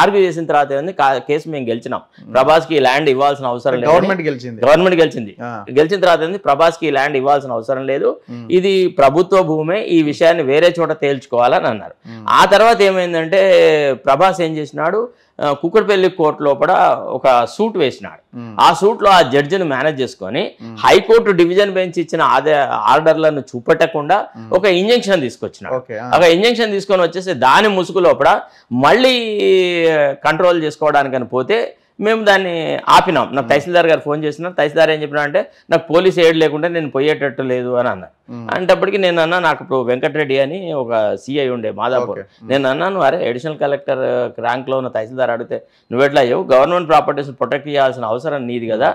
C: ఆర్గ్యూ చేసిన చేసిన తర్వాత ఏంది కేసు మేము గెలిచినాం ప్రభాస్ కి ల్యాండ్ ఇవ్వాల్సిన అవసరం లేదు గవర్నమెంట్ గెలిచింది గవర్నమెంట్ గెలిచింది గెలిచిన తర్వాత ఏంది ప్రభాస్ కి ల్యాండ్ ఇవ్వాల్సిన అవసరం లేదు ఇది ప్రభుత్వ భూమే ఈ విషయాన్ని వేరే చోట తేల్చుకోవాలని అన్నారు ఆ తర్వాత ఏమైందంటే ప్రభాస్ ఏం చేసినాడు కుక్కడపల్లి కోర్టు లోపల ఒక సూట్ వేసినాడు ఆ సూట్లో ఆ జడ్జిని మేనేజ్ చేసుకొని హైకోర్టు డివిజన్ బెంచ్ ఇచ్చిన ఆర్డర్లను చూపెట్టకుండా ఒక ఇంజెక్షన్ తీసుకొచ్చినాడు ఒక ఇంజెక్షన్ తీసుకొని వచ్చేసి దాని ముసుగు లోపల మళ్ళీ కంట్రోల్ చేసుకోవడానికని పోతే మేము దాన్ని ఆపినాం నాకు తహసీల్దార్ గారు ఫోన్ చేసినా తహసీల్దార్ ఏం చెప్పినా అంటే నాకు పోలీస్ ఏడ్ లేకుండా నేను పోయేటట్టు లేదు అని అన్నా అంటప్పటికి నేను అన్నా నాకు ఇప్పుడు వెంకటరెడ్డి అని ఒక సిఐ ఉండే మాదాపూర్ నేను అన్నాను అరే అడిషనల్ కలెక్టర్ ర్యాంక్లో ఉన్న తహసీల్దార్ అడిగితే నువ్వు ఎట్లా అయ్యావు గవర్నమెంట్ ప్రాపర్టీస్ ప్రొటెక్ట్ చేయాల్సిన అవసరం నీది కదా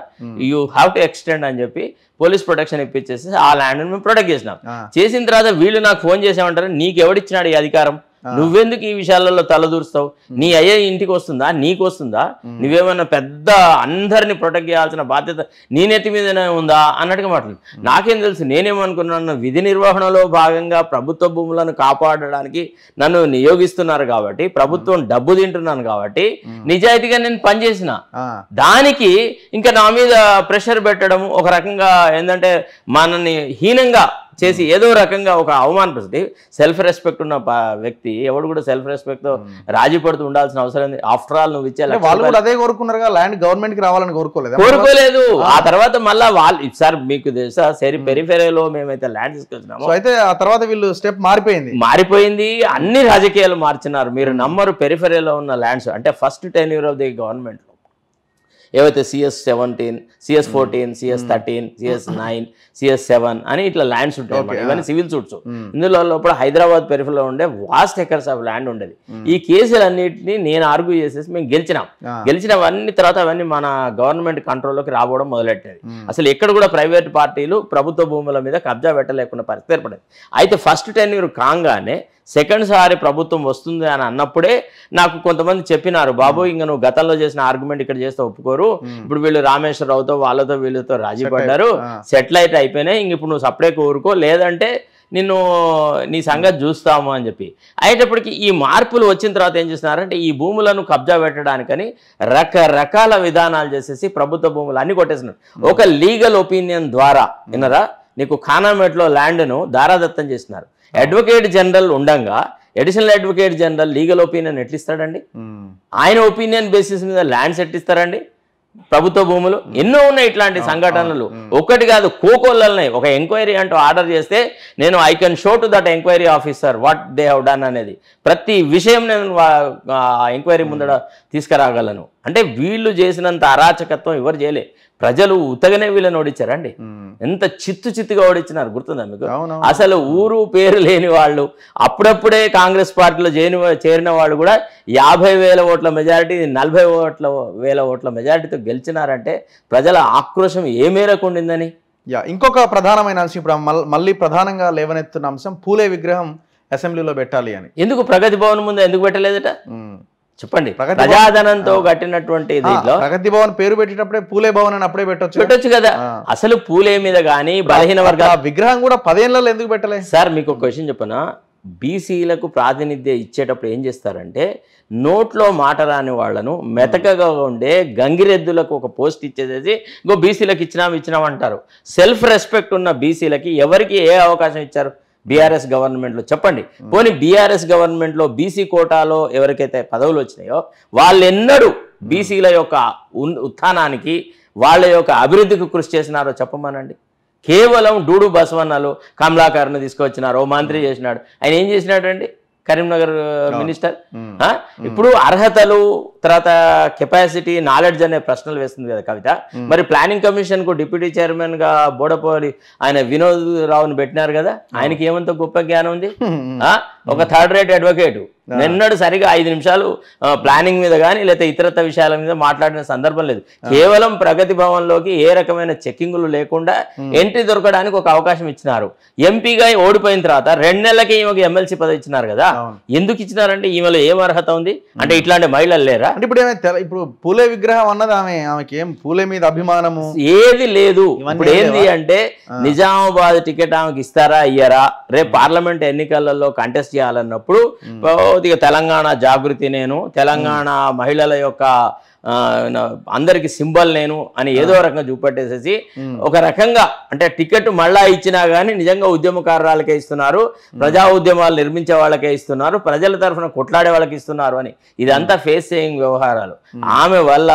C: యూ హ్యావ్ టు ఎక్స్టెండ్ అని చెప్పి పోలీస్ ప్రొటెక్షన్ ఇప్పించేసి ఆ ల్యాండ్ని మేము ప్రొటెక్ట్ చేసినాం చేసిన తర్వాత వీళ్ళు నాకు ఫోన్ చేసామంటారు నీకు ఎవడిచ్చినాడు ఈ అధికారం నువ్వెందుకు ఈ విషయాలలో తలదూరుస్తావు నీ అయ్యే ఇంటికి వస్తుందా నీకు వస్తుందా నువ్వేమైనా పెద్ద అందరిని ప్రొటెక్ట్ చేయాల్సిన బాధ్యత నీ నెత్తి మీదనే ఉందా అన్నట్టుగా మాట్లాడు నాకేం తెలుసు నేనేమనుకున్నాను విధి నిర్వహణలో భాగంగా ప్రభుత్వ భూములను కాపాడడానికి నన్ను నియోగిస్తున్నారు కాబట్టి ప్రభుత్వం డబ్బు తింటున్నాను కాబట్టి నిజాయితీగా నేను పనిచేసిన దానికి ఇంకా నా మీద ప్రెషర్ పెట్టడం ఒక రకంగా ఏంటంటే మనని హీనంగా చేసి ఏదో రకంగా ఒక అవమానపరిస్థితి సెల్ఫ్ రెస్పెక్ట్ ఉన్న వ్యక్తి ఎవడు కూడా సెల్ఫ్ రెస్పెక్ట్ తో రాజీ పడుతూ ఉండాల్సిన అవసరం ఆఫ్టర్ ఆల్ నువ్వు ఇచ్చే వాళ్ళు కూడా అదే
A: కోరుకున్నారు ల్యాండ్ గవర్నమెంట్ కి రావాలని కోరుకోలేదు కోరుకోలేదు
C: ఆ తర్వాత మళ్ళీ వాళ్ళు సార్ మీకు తెలుసా సరే పెరిఫెరీలో మేమైతే ల్యాండ్ తీసుకొచ్చినాము అయితే ఆ తర్వాత వీళ్ళు స్టెప్ మారిపోయింది మారిపోయింది అన్ని రాజకీయాలు మార్చినారు మీరు నమ్మరు పెరిఫెరీలో ఉన్న ల్యాండ్స్ అంటే first ten year of the government ఏవైతే CS seventeen CS fourteen CS thirteen CS nine CS seven అని ఇట్లా ల్యాండ్స్ ఉంటాయి ఇవన్నీ సివిల్ సూట్స్ hmm. ఇందులో లోపల హైదరాబాద్ పెరిఫిలో ఉండే వాస్ట్ ఎకర్స్ ఆఫ్ ల్యాండ్ ఉండేది hmm. ఈ కేసులన్నింటినీ నేను ఆర్గ్యూ చేసేసి మేము గెలిచినాం గెలిచినవన్నీ తర్వాత అవన్నీ మన గవర్నమెంట్ కంట్రోల్లోకి రావడం మొదలెట్టేది hmm. అసలు ఎక్కడ కూడా ప్రైవేట్ పార్టీలు ప్రభుత్వ భూముల మీద కబ్జా పెట్టలేకుండా పరిస్థితి ఏర్పడేది అయితే ఫస్ట్ టెన్ ఇయర్ కాగానే సెకండ్ సారి ప్రభుత్వం వస్తుంది అని అన్నప్పుడే నాకు కొంతమంది చెప్పినారు బాబు ఇంకా నువ్వు గతంలో చేసిన ఆర్గ్యుమెంట్ ఇక్కడ చేస్తే ఒప్పుకోరు ఇప్పుడు వీళ్ళు రామేశ్వరరావుతో వాళ్ళతో వీళ్ళతో రాజీ పడ్డారు సెటిలైట్ అయిపోయినాయి ఇంక ఇప్పుడు నువ్వు సపరేట్ కోరుకో లేదంటే నిన్ను నీ సంగతి చూస్తాము అని చెప్పి అయ్యేటప్పటికి ఈ మార్పులు వచ్చిన తర్వాత ఏం చేస్తున్నారంటే ఈ భూములను కబ్జా పెట్టడానికని రకరకాల విధానాలు చేసేసి ప్రభుత్వ భూములు అన్ని కొట్టేస్తున్నారు ఒక లీగల్ ఒపీనియన్ ద్వారా విన్నరా నీకు ఖానామేట్లో ల్యాండ్ను దారాదత్తం చేసినారు అడ్వకేట్ జనరల్ ఉండగా additional advocate general legal opinion ఎట్లిస్తాడండి ఆయన ఒపీనియన్ బేసిస్ మీద ల్యాండ్స్ ఇస్తారండి ప్రభుత్వ భూములు ఎన్నో ఉన్నాయి ఇట్లాంటి సంఘటనలు ఒక్కటి కాదు కోకోలనే ఒక ఎంక్వైరీ అంటూ ఆర్డర్ చేస్తే నేను I can show to that enquiry officer what they have done అనేది ప్రతి విషయం నేను ఎంక్వైరీ ముందర తీసుకురాగలను అంటే వీళ్ళు చేసినంత అరాచకత్వం ఎవరు చేయలే ప్రజలు ఉతగనే వీళ్ళని ఓడించారండి ఎంత చిత్తు చిత్తుగా ఓడించినారు గుర్తుందా మీకు అసలు ఊరు పేరు లేని వాళ్ళు అప్పుడప్పుడే కాంగ్రెస్ పార్టీలో చేరిన చేరిన వాళ్ళు కూడా యాభై వేల ఓట్ల మెజారిటీ నలభై ఓట్ల వేల ఓట్ల మెజారిటీతో గెలిచినారంటే ప్రజల ఆక్రోశం ఏ మేరకు ఉండిందని యా ఇంకొక ప్రధానమైన
A: అంశం ఇప్పుడు మళ్ళీ ప్రధానంగా లేవనెత్తున్న అంశం పూలే విగ్రహం అసెంబ్లీలో పెట్టాలి అని ఎందుకు
C: ప్రగతి భవన్ ముందు ఎందుకు పెట్టలేదట చెప్పండి ప్రజాధనంతో కట్టినటువంటి దీంట్లో ప్రగతి భవన్ పేరు పెట్టేటప్పుడే పూలే భవన్ అని అప్పుడే పెట్టొచ్చు పెట్టచ్చు కదా అసలు పూలే మీద కానీ బలహీన వర్గ విగ్రహం కూడా పదేళ్ళలో ఎందుకు పెట్టలేదు సార్ మీకు ఒక క్వశ్చన్ చెప్పనా బీసీలకు ప్రాతినిధ్యం ఇచ్చేటప్పుడు ఏం చేస్తారంటే నోట్లో మాట రాని వాళ్లను మెతకగా ఉండే గంగిరెద్దులకు ఒక పోస్ట్ ఇచ్చేసేసి ఇంకో బీసీలకు ఇచ్చినాం ఇచ్చినాం అంటారు సెల్ఫ్ రెస్పెక్ట్ ఉన్న బీసీలకి ఎవరికి ఏ అవకాశం ఇచ్చారు బీఆర్ఎస్ గవర్నమెంట్లో చెప్పండి పోనీ బీఆర్ఎస్ గవర్నమెంట్లో బీసీ కోటాలో ఎవరికైతే పదవులు వచ్చినాయో వాళ్ళెన్నడూ బీసీల యొక్క ఉత్థానానికి వాళ్ళ యొక్క అభివృద్ధికి కృషి చేసినారో చెప్పమనండి కేవలం డూడు బసవన్నాలు కమలాకర్ను తీసుకొచ్చినారు ఓ మంత్రి చేసినాడు ఆయన ఏం చేసినాడండి కరీంనగర్ మినిస్టర్ ఇప్పుడు అర్హతలు తర్వాత కెపాసిటీ నాలెడ్జ్ అనే ప్రశ్నలు వేస్తుంది కదా కవిత మరి ప్లానింగ్ కమిషన్ కు డిప్యూటీ చైర్మన్ గా బోడపల్లి ఆయన వినోద్ రావును పెట్టినారు కదా ఆయనకి ఏమంత గొప్ప జ్ఞానం ఉంది ఒక థర్డ్ రేట్ అడ్వకేట్ నిన్నడు సరిగా ఐదు నిమిషాలు ప్లానింగ్ మీద కానీ లేకపోతే ఇతరత్ర విషయాల మీద మాట్లాడిన సందర్భం లేదు కేవలం ప్రగతి భవన్లోకి ఏ రకమైన చెక్కింగులు లేకుండా ఎంట్రీ దొరకడానికి ఒక అవకాశం ఇచ్చినారు ఎంపీగా ఓడిపోయిన తర్వాత రెండు నెలలకి ఈమెకు ఎమ్మెల్సీ పదవి ఇచ్చినారు కదా ఎందుకు ఇచ్చినారంటే ఈమెలో ఏం అర్హత ఉంది అంటే ఇట్లాంటి మహిళలు లేరా అంటే ఇప్పుడు ఏమైనా ఇప్పుడు పూలే విగ్రహం అన్నది
A: ఆమె ఆమెకి ఏం పూలే మీద అభిమానము
C: ఏది లేదు ఇప్పుడు ఏంది అంటే నిజామాబాద్ టికెట్ ఆమెకి ఇస్తారా ఇయ్యరా రేపు పార్లమెంట్ ఎన్నికలలో కంటెస్ట్ చేయాలన్నప్పుడు ఇక తెలంగాణ జాగృతి నేను తెలంగాణ మహిళల యొక్క అందరికి సింబల్ నేను అని ఏదో రకంగా చూపెట్టేసేసి ఒక రకంగా అంటే టికెట్ మళ్ళా ఇచ్చినా కానీ నిజంగా ఉద్యమకారులకే ఇస్తున్నారు ప్రజా ఉద్యమాలు నిర్మించే వాళ్ళకే ఇస్తున్నారు ప్రజల తరఫున కొట్లాడే వాళ్ళకి ఇస్తున్నారు అని ఇదంతా ఫేస్ చేయింగ్ వ్యవహారాలు ఆమె వల్ల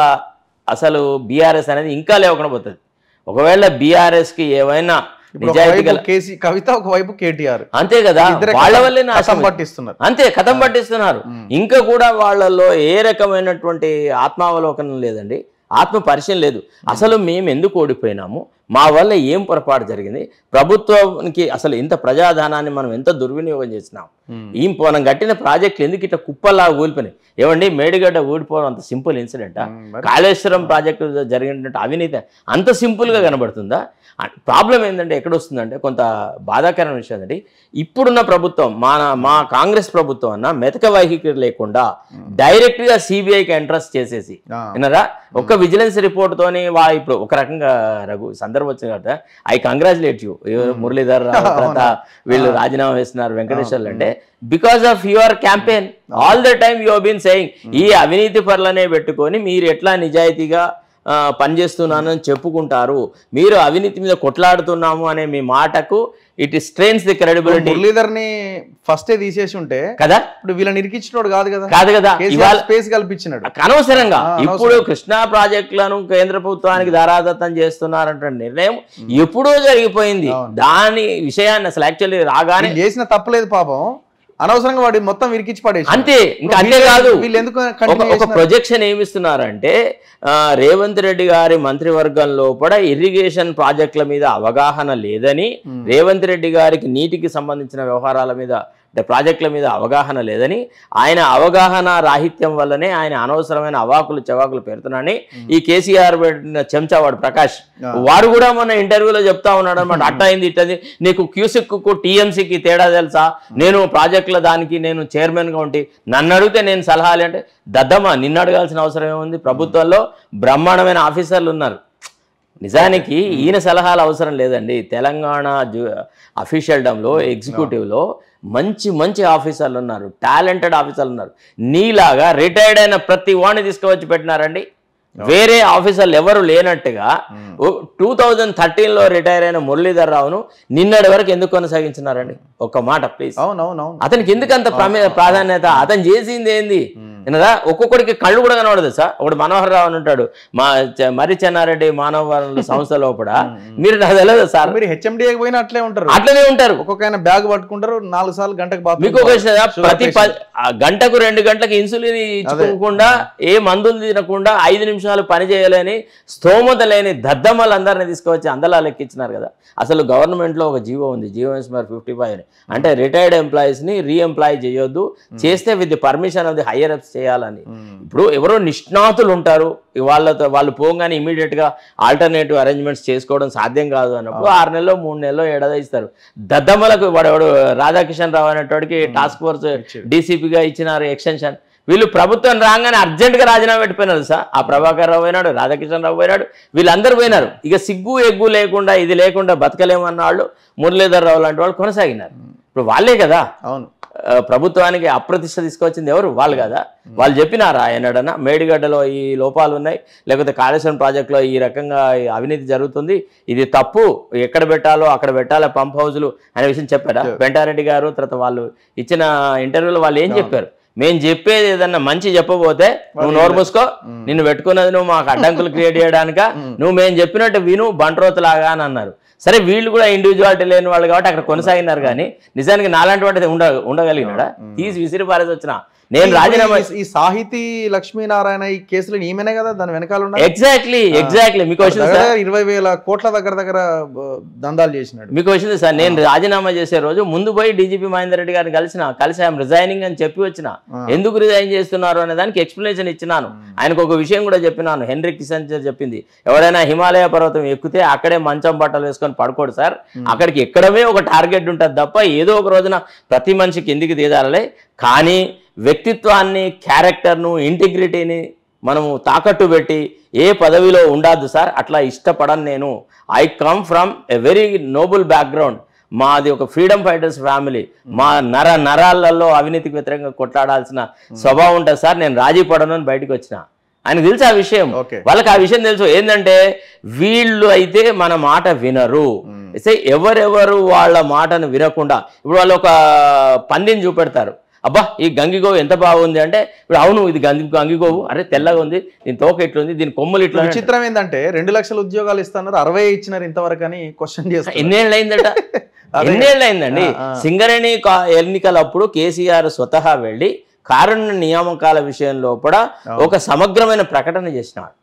C: అసలు బీఆర్ఎస్ అనేది ఇంకా లేవకుండా పోతుంది ఒకవేళ బీఆర్ఎస్కి ఏవైనా
A: కవిత కేటీఆర్
C: అంతే కదా వాళ్ళ వల్లే కథం పట్టిస్తున్నారు అంతే కథం పట్టిస్తున్నారు ఇంకా కూడా వాళ్ళలో ఏ రకమైనటువంటి ఆత్మావలోకనం లేదండి ఆత్మ పరిచయం లేదు అసలు మేము ఎందుకు ఓడిపోయినాము మా వల్ల ఏం పొరపాటు జరిగింది ప్రభుత్వానికి అసలు ఇంత ప్రజాధనాన్ని మనం ఎంత దుర్వినియోగం చేసినాం ఈ మనం కట్టిన ప్రాజెక్టులు ఎందుకు ఇట్లా కుప్పలా ఊలిపోయినాయి ఏమండి మేడిగడ్డ ఊడిపోవడం అంత సింపుల్ ఇన్సిడెంటా కాళేశ్వరం ప్రాజెక్టు జరిగినటువంటి అవినీతి అంత సింపుల్గా కనబడుతుందా ప్రాబ్లం ఏంటంటే ఎక్కడొస్తుందంటే కొంత బాధాకరమైన విషయం ఏంటంటే ఇప్పుడున్న ప్రభుత్వం మా మా కాంగ్రెస్ ప్రభుత్వం అన్న మెతక వైఖరి లేకుండా డైరెక్ట్గా సిబిఐకి ఎంట్రస్ట్ చేసేసి విన్నారా ఒక విజిలెన్స్ రిపోర్ట్తోని వా ఇప్పుడు ఒక రకంగా రఘు సందర్భం సందర్భం తర్వాత ఐ కంగ్రాచులేట్ యూ మురళీధర్ వీళ్ళు రాజీనామా వేస్తున్నారు వెంకటేశ్వర్లు అంటే because of your campaign all the time you been saying ఈ అవినీతి పనులనే పెట్టుకొని మీరు ఎట్లా నిజాయితీగా పనిచేస్తున్నానని చెప్పుకుంటారు మీరు అవినీతి మీద కొట్లాడుతున్నాము అనే మీ మాటకు it strains the credibility Muralidhar
A: ని ఫస్ట్ తీసేసి ఉంటే కదా
C: ఇప్పుడు వీళ్ళని ఇరికిచ్చినోడు
A: కాదు కదా కాదు కదా ఇవాళ స్పేస్ కల్పించినాడు అనవసరంగా ఇప్పుడు కృష్ణా
C: ప్రాజెక్టులను కేంద్ర ప్రభుత్వానికి ధారాదత్తం చేస్తున్నారంట నిర్ణయం ఎప్పుడో జరిగిపోయింది దాని విషయాన్ని అసలు యాక్చువల్లీ రాగానే చేసిన తప్పలేదు పాపం అనవసరంగా వాడి మొత్తం విరికిచ్చి
A: పడేసి అంతే ఇంకా అంతే కాదు ఒక
C: ప్రొజెక్షన్ ఏమిస్తున్నారంటే రేవంత్ రెడ్డి గారి మంత్రివర్గం లోపల ఇరిగేషన్ ప్రాజెక్టుల మీద అవగాహన లేదని hmm. రేవంత్ రెడ్డి గారికి నీటికి సంబంధించిన వ్యవహారాల మీద అంటే ప్రాజెక్టుల మీద అవగాహన లేదని ఆయన అవగాహన రాహిత్యం వల్లనే ఆయన అనవసరమైన అవాకులు చవాకులు పెడుతున్నాని ఈ కేసీఆర్ పెట్టిన చెంచావాడు ప్రకాష్ వాడు కూడా మొన్న ఇంటర్వ్యూలో చెప్తా ఉన్నాడు అనమాట అట్టయింది ఇట్టది నీకు క్యూసిక్కు టీఎంసీకి తేడా తెలుసా నేను ప్రాజెక్టుల దానికి నేను చైర్మన్గా ఉంటే నన్ను అడిగితే నేను సలహాలు అంటే దద్దమ్మ నిన్ను అడగాల్సిన అవసరం ఏముంది ప్రభుత్వంలో బ్రహ్మాండమైన ఆఫీసర్లు ఉన్నారు నిజానికి ఈయన సలహాలు అవసరం లేదండి తెలంగాణ అఫీషియల్డంలో ఎగ్జిక్యూటివ్లో మంచి మంచి ఆఫీసర్లు ఉన్నారు టాలెంటెడ్ ఆఫీసర్లు ఉన్నారు నీలాగా రిటైర్డ్ అయిన ప్రతి వాడిని తీసుకువచ్చి పెట్టినారండి వేరే ఆఫీసర్లు ఎవరు లేనట్టుగా టూ థౌజండ్ లో రిటైర్ అయిన మురళీధర్ రావును నిన్నటి వరకు ఎందుకు కొనసాగించినారండి ఒక్క మాట ప్లీజ్ అవునవునవును అతనికి ఎందుకు అంత ప్రాధాన్యత అతను చేసింది ఏంది వినదా ఒక్కొక్కడికి కళ్ళు కూడా కనబడదు సార్ ఒకడు మనోహర్ రావు అని ఉంటాడు మా మరి చెన్నారెడ్డి మానవ వనరుల సంస్థ లోపల మీరు నాకు తెలియదు సార్ మీరు హెచ్ఎండిఏ పోయినా అట్లే ఉంటారు అట్లనే ఉంటారు
A: ఒక్కొక్క బ్యాగ్ పట్టుకుంటారు నాలుగు సార్లు గంటకు మీకు ఒక ప్రతి
C: గంటకు రెండు గంటలకు ఇన్సులిన్ ఇచ్చుకోకుండా ఏ మందులు తినకుండా ఐదు నిమిషాలు వాళ్ళు పని చేయలేని స్తోమత లేని అందరినీ తీసుకువచ్చి అందలా లెక్కించినారు కదా అసలు గవర్నమెంట్లో ఒక జీవో ఉంది జీవో ఎన్స్మర్ ఫిఫ్టీ ఫైవ్ అని అంటే రిటైర్డ్ ఎంప్లాయీస్ని రీఎంప్లాయ్ చేయొద్దు చేస్తే విత్ పర్మిషన్ అది హైయర్ అప్స్ చేయాలని ఇప్పుడు ఎవరో నిష్ణాతులు ఉంటారు వాళ్ళతో వాళ్ళు పోగానే ఇమీడియట్గా ఆల్టర్నేటివ్ అరేంజ్మెంట్స్ చేసుకోవడం సాధ్యం కాదు అన్నప్పుడు ఆరు నెలలో మూడు నెలలో ఏడాది ఇస్తారు దద్దమ్మలకు వాడు రాధాకిషన్ రావు అనేటోడికి టాస్క్ ఫోర్స్ డీసీపీగా ఇచ్చినారు ఎక్స్టెన్షన్ వీళ్ళు ప్రభుత్వం రాగానే అర్జెంటుగా రాజీనామా పెట్టిపోయినారు సార్ ఆ ప్రభాకర్ రావు పోయినాడు రాధాకిషన్ పోయినాడు వీళ్ళందరూ పోయినారు ఇక సిగ్గు ఎగ్గు లేకుండా ఇది లేకుండా బతకలేమన్న వాళ్ళు మురళీధర్ రావు లాంటి వాళ్ళు కొనసాగినారు ఇప్పుడు వాళ్ళే కదా అవును ప్రభుత్వానికి అప్రతిష్ట తీసుకొచ్చింది ఎవరు వాళ్ళు కదా వాళ్ళు చెప్పినారా ఎన్నడన్నా మేడిగడ్డలో ఈ లోపాలు ఉన్నాయి లేకపోతే కాళేశ్వరం ప్రాజెక్టులో ఈ రకంగా అవినీతి జరుగుతుంది ఇది తప్పు ఎక్కడ పెట్టాలో అక్కడ పెట్టాలో పంప్ హౌజ్లు అనే విషయం చెప్పారా వెంటారెడ్డి గారు తర్వాత వాళ్ళు ఇచ్చిన ఇంటర్వ్యూలో వాళ్ళు ఏం చెప్పారు మేము చెప్పేది ఏదన్నా మంచి చెప్పబోతే నువ్వు నోరు మూసుకో నిన్ను పెట్టుకున్నది నువ్వు మాకు అడ్డంకులు క్రియేట్ చేయడానిక నువ్వు మేము చెప్పినట్టు విను లాగా అని అన్నారు సరే వీళ్ళు కూడా ఇండివిజువాలిటీ లేని వాళ్ళు కాబట్టి అక్కడ కొనసాగినారు కానీ నిజానికి నాలాంటి వాటి ఉండ ఉండగలిగినాడా తీసి విసిరి పారేసి వచ్చిన నేను రాజీనామా
A: ఈ సాహితీ లక్ష్మీనారాయణ ఈ కేసులు ఈమెనే కదా దాని వెనకాల ఎగ్జాక్ట్లీ ఎగ్జాక్ట్లీ మీకు వచ్చింది ఇరవై వేల కోట్ల దగ్గర దగ్గర దందాలు చేసినాడు
C: మీకు వచ్చింది సార్ నేను రాజీనామా చేసే రోజు ముందు పోయి డీజీపీ మహేందర్ రెడ్డి గారిని కలిసిన కలిసి ఆయన రిజైనింగ్ అని చెప్పి వచ్చిన ఎందుకు రిజైన్ చేస్తున్నారు అనే దానికి ఎక్స్ప్లెనేషన్ ఇచ్చినాను ఆయనకు ఒక విషయం కూడా చెప్పినాను హెన్రీ సార్ చెప్పింది ఎవరైనా హిమాలయ పర్వతం ఎక్కితే అక్కడే మంచం బట్టలు వేసుకొని పడుకోడు సార్ అక్కడికి ఎక్కడమే ఒక టార్గెట్ ఉంటుంది తప్ప ఏదో ఒక రోజున ప్రతి మనిషి కిందికి దిగాలి కానీ వ్యక్తిత్వాన్ని క్యారెక్టర్ను ఇంటిగ్రిటీని మనము తాకట్టు పెట్టి ఏ పదవిలో ఉండద్దు సార్ అట్లా ఇష్టపడను నేను I come from a very noble background మాది ఒక ఫ్రీడమ్ ఫైటర్స్ ఫ్యామిలీ మా నర నరాలలో అవినీతికి వ్యతిరేకంగా కొట్లాడాల్సిన స్వభావం ఉంటుంది సార్ నేను రాజీ పడను అని బయటకు వచ్చిన ఆయనకు తెలుసు ఆ విషయం వాళ్ళకి ఆ విషయం తెలుసు ఏంటంటే వీళ్ళు అయితే మన మాట వినరు ఎవరెవరు వాళ్ళ మాటను వినకుండా ఇప్పుడు వాళ్ళు ఒక పందిని చూపెడతారు అబ్బా ఈ గంగిగోవు ఎంత బాగుంది అంటే ఇప్పుడు అవును ఇది గంగి గంగిగోవు అరే తెల్లగా ఉంది దీని తోక ఎట్లుంది దీని కొమ్మలు ఇట్లా విచిత్రం
A: ఏంటంటే రెండు లక్షల ఉద్యోగాలు ఇస్తున్నారు అరవై ఇచ్చినారు ఇంతవరకు అని క్వశ్చన్ చేస్తా ఎన్నేళ్ళు అయిందట
C: ఎన్నేళ్ళు అయిందండి సింగరేణి ఎన్నికలప్పుడు కేసీఆర్ స్వతహా వెళ్ళి కారుణ్య నియామకాల విషయంలో కూడా ఒక సమగ్రమైన ప్రకటన చేసినాడు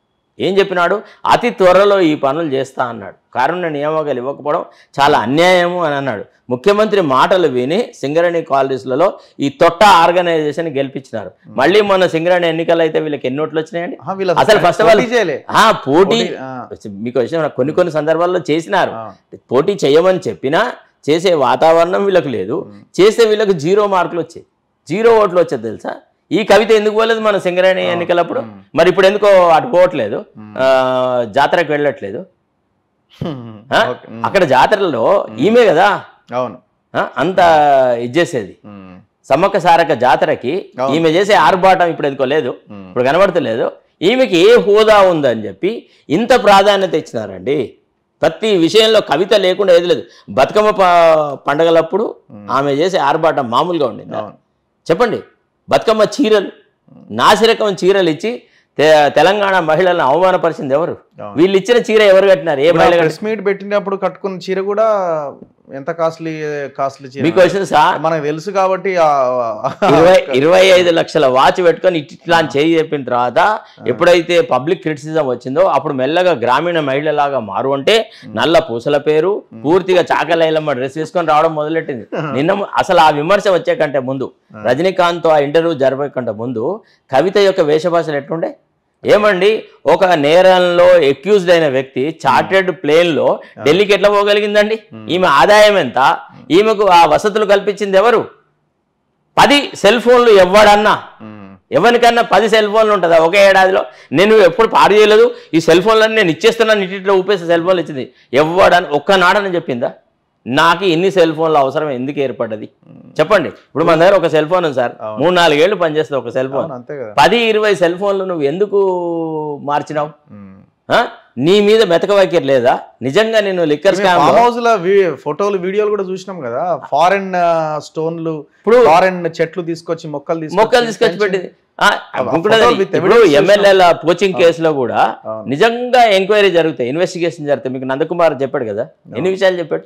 C: ఏం చెప్పినాడు అతి త్వరలో ఈ పనులు చేస్తా అన్నాడు కారుణ్య నియామకాలు ఇవ్వకపోవడం చాలా అన్యాయము అని అన్నాడు ముఖ్యమంత్రి మాటలు విని సింగరేణి కాలనీస్లలో ఈ తొట్ట ఆర్గనైజేషన్ గెలిపించినారు మళ్ళీ మొన్న సింగరేణి ఎన్నికలు అయితే వీళ్ళకి ఎన్ని ఓట్లు వచ్చినాయండి అసలు ఫస్ట్ ఆఫ్ ఆల్ పోటీ మీకు విషయం కొన్ని కొన్ని సందర్భాల్లో చేసినారు పోటీ చేయమని చెప్పినా చేసే వాతావరణం వీళ్ళకి లేదు చేసే వీళ్ళకి జీరో మార్కులు వచ్చాయి జీరో ఓట్లు వచ్చేది తెలుసా ఈ కవిత ఎందుకు పోలేదు మన సింగరేణి ఎన్నికలప్పుడు మరి ఇప్పుడు ఎందుకో అటు పోవట్లేదు జాతరకు వెళ్ళట్లేదు అక్కడ జాతరలో ఈమె కదా అవును అంత ఇది చేసేది సమ్మక్క సారక జాతరకి ఈమె చేసే ఆర్భాటం ఇప్పుడు ఎందుకో లేదు ఇప్పుడు కనబడతలేదు ఈమెకి ఏ హోదా ఉందని చెప్పి ఇంత ప్రాధాన్యత ఇచ్చినారండి ప్రతి విషయంలో కవిత లేకుండా ఏది లేదు బతుకమ్మ పండగలప్పుడు ఆమె చేసే ఆర్భాటం మామూలుగా ఉండింది చెప్పండి బతుకమ్మ చీరలు నాసిరకం చీరలు ఇచ్చి తెలంగాణ మహిళలను అవమానపరిచింది ఎవరు వీళ్ళు ఇచ్చిన చీర ఎవరు కట్టినారు ఏ మహిళ
A: పెట్టినప్పుడు కట్టుకున్న చీర కూడా ఎంత కాస్ట్లీ కాస్ట్లీ మీకు వచ్చింది సార్ మనకు తెలుసు కాబట్టి ఇరవై
C: ఇరవై ఐదు లక్షల వాచ్ పెట్టుకొని ఇట్లా చేయి చెప్పిన తర్వాత ఎప్పుడైతే పబ్లిక్ క్రిటిసిజం వచ్చిందో అప్పుడు మెల్లగా గ్రామీణ మహిళలాగా మారు అంటే నల్ల పూసల పేరు పూర్తిగా చాకలైలమ్మ డ్రెస్ వేసుకొని రావడం మొదలెట్టింది నిన్న అసలు ఆ విమర్శ వచ్చే కంటే ముందు రజనీకాంత్ ఆ ఇంటర్వ్యూ జరపకంటే ముందు కవిత యొక్క వేషభాషలు ఎట్లుండే ఏమండి ఒక నేరంలో ఎక్యూజ్డ్ అయిన వ్యక్తి చార్టెడ్ ప్లేన్ hmm. లో ఢిల్లీకి ఎట్లా పోగలిగిందండి hmm. ఈమె ఆదాయం ఎంత hmm. ఈమెకు ఆ వసతులు కల్పించింది ఎవరు పది సెల్ ఫోన్లు ఎవ్వడన్నా ఎవరికన్నా పది సెల్ ఫోన్లు ఉంటుందా ఒకే ఏడాదిలో నేను ఎప్పుడు పాడు చేయలేదు ఈ సెల్ ఫోన్లన్నీ నేను ఇచ్చేస్తున్నాను ఇట్లా ఊపేసి సెల్ ఫోన్లు ఇచ్చింది ఒక్క ఒక్కనాడని చెప్పిందా నాకు ఇన్ని సెల్ ఫోన్లు అవసరం ఎందుకు ఏర్పడ్డది చెప్పండి ఇప్పుడు మన దగ్గర ఒక సెల్ ఫోన్ ఉంది సార్ మూడు నాలుగేళ్లు పనిచేస్తుంది ఒక సెల్ ఫోన్ పది ఇరవై సెల్ ఫోన్లు నువ్వు ఎందుకు మార్చినావు నీ మీద మెతక వైఖరి లేదా నిజంగా నేను లిక్కర్ స్కామ్ ఫోటోలు
A: వీడియోలు కూడా చూసినాం కదా ఫారెన్ స్టోన్లు ఇప్పుడు ఫారెన్ చెట్లు తీసుకొచ్చి మొక్కలు మొక్కలు తీసుకొచ్చి
C: పెట్టింది ఇప్పుడు ఎమ్మెల్యేల పోచింగ్ కేసులో కూడా నిజంగా ఎంక్వైరీ జరుగుతాయి ఇన్వెస్టిగేషన్ జరుగుతాయి మీకు నందకుమార్ చెప్పాడు కదా ఎన్ని విషయాలు చెప్పాడు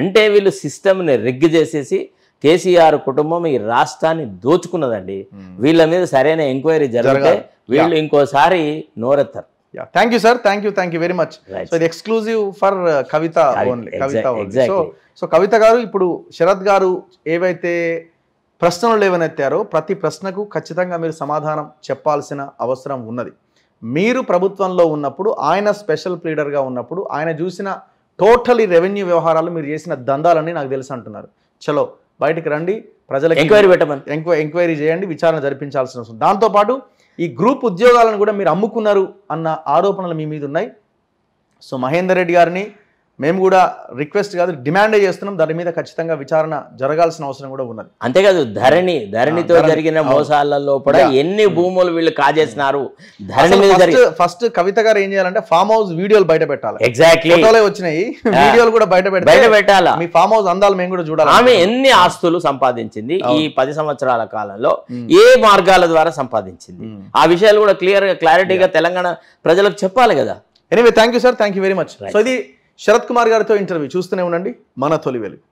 C: అంటే వీళ్ళు సిస్టమ్ని రెగ్గు చేసేసి కేసీఆర్ కుటుంబం ఈ రాష్ట్రాన్ని దోచుకున్నదండి వీళ్ళ మీద సరైన ఎంక్వైరీ జరిగితే వీళ్ళు ఇంకోసారి నోరెత్తారు
A: thank you sir thank you thank you very much so ఇది exclusive for Kavitha only Kavitha so so Kavitha garu ఇప్పుడు శరత్ గారు ఏవైతే ప్రశ్నలు లేవనెత్తారో ప్రతి ప్రశ్నకు ఖచ్చితంగా మీరు సమాధానం చెప్పాల్సిన అవసరం ఉన్నది మీరు ప్రభుత్వంలో ఉన్నప్పుడు ఆయన స్పెషల్ ప్లీడర్గా ఉన్నప్పుడు ఆయన చూసిన టోటలీ రెవెన్యూ వ్యవహారాలు మీరు చేసిన దందాలని నాకు తెలుసు అంటున్నారు చలో బయటకు రండి ప్రజలకు ఎంక్వైరీ పెట్టమని ఎంక్వై ఎంక్వైరీ చేయండి విచారణ జరిపించాల్సిన అవసరం దాంతోపాటు ఈ గ్రూప్ ఉద్యోగాలను కూడా మీరు అమ్ముకున్నారు అన్న ఆరోపణలు మీ మీద ఉన్నాయి సో మహేందర్ రెడ్డి గారిని మేము కూడా రిక్వెస్ట్ కాదు డిమాండ్ చేస్తున్నాం దాని మీద ఖచ్చితంగా విచారణ జరగాల్సిన అవసరం కూడా ఉన్నది
C: అంతేకాదు ధరణి ధరణితో జరిగిన మోసాలలో కూడా ఎన్ని భూములు వీళ్ళు కాజేసినారు ధరణి ఫస్ట్ కవిత గారు
A: ఏం చేయాలంటే ఫామ్ హౌస్ వీడియోలు బయట పెట్టాలి ఎగ్జాక్ట్లీ వచ్చినాయి వీడియోలు కూడా బయట బయట పెట్టాలా మీ ఫామ్ హౌస్ అందాలు మేము కూడా చూడాలి ఆమె
C: ఎన్ని ఆస్తులు సంపాదించింది ఈ పది సంవత్సరాల కాలంలో ఏ మార్గాల ద్వారా సంపాదించింది ఆ విషయాలు కూడా క్లియర్ గా క్లారిటీగా తెలంగాణ ప్రజలకు చెప్పాలి కదా
A: anyway thank you sir thank you very much so ఇది శరత్ కుమార్ గారితో ఇంటర్వ్యూ చూస్తూనే ఉండండి మన తొలి వెలుగు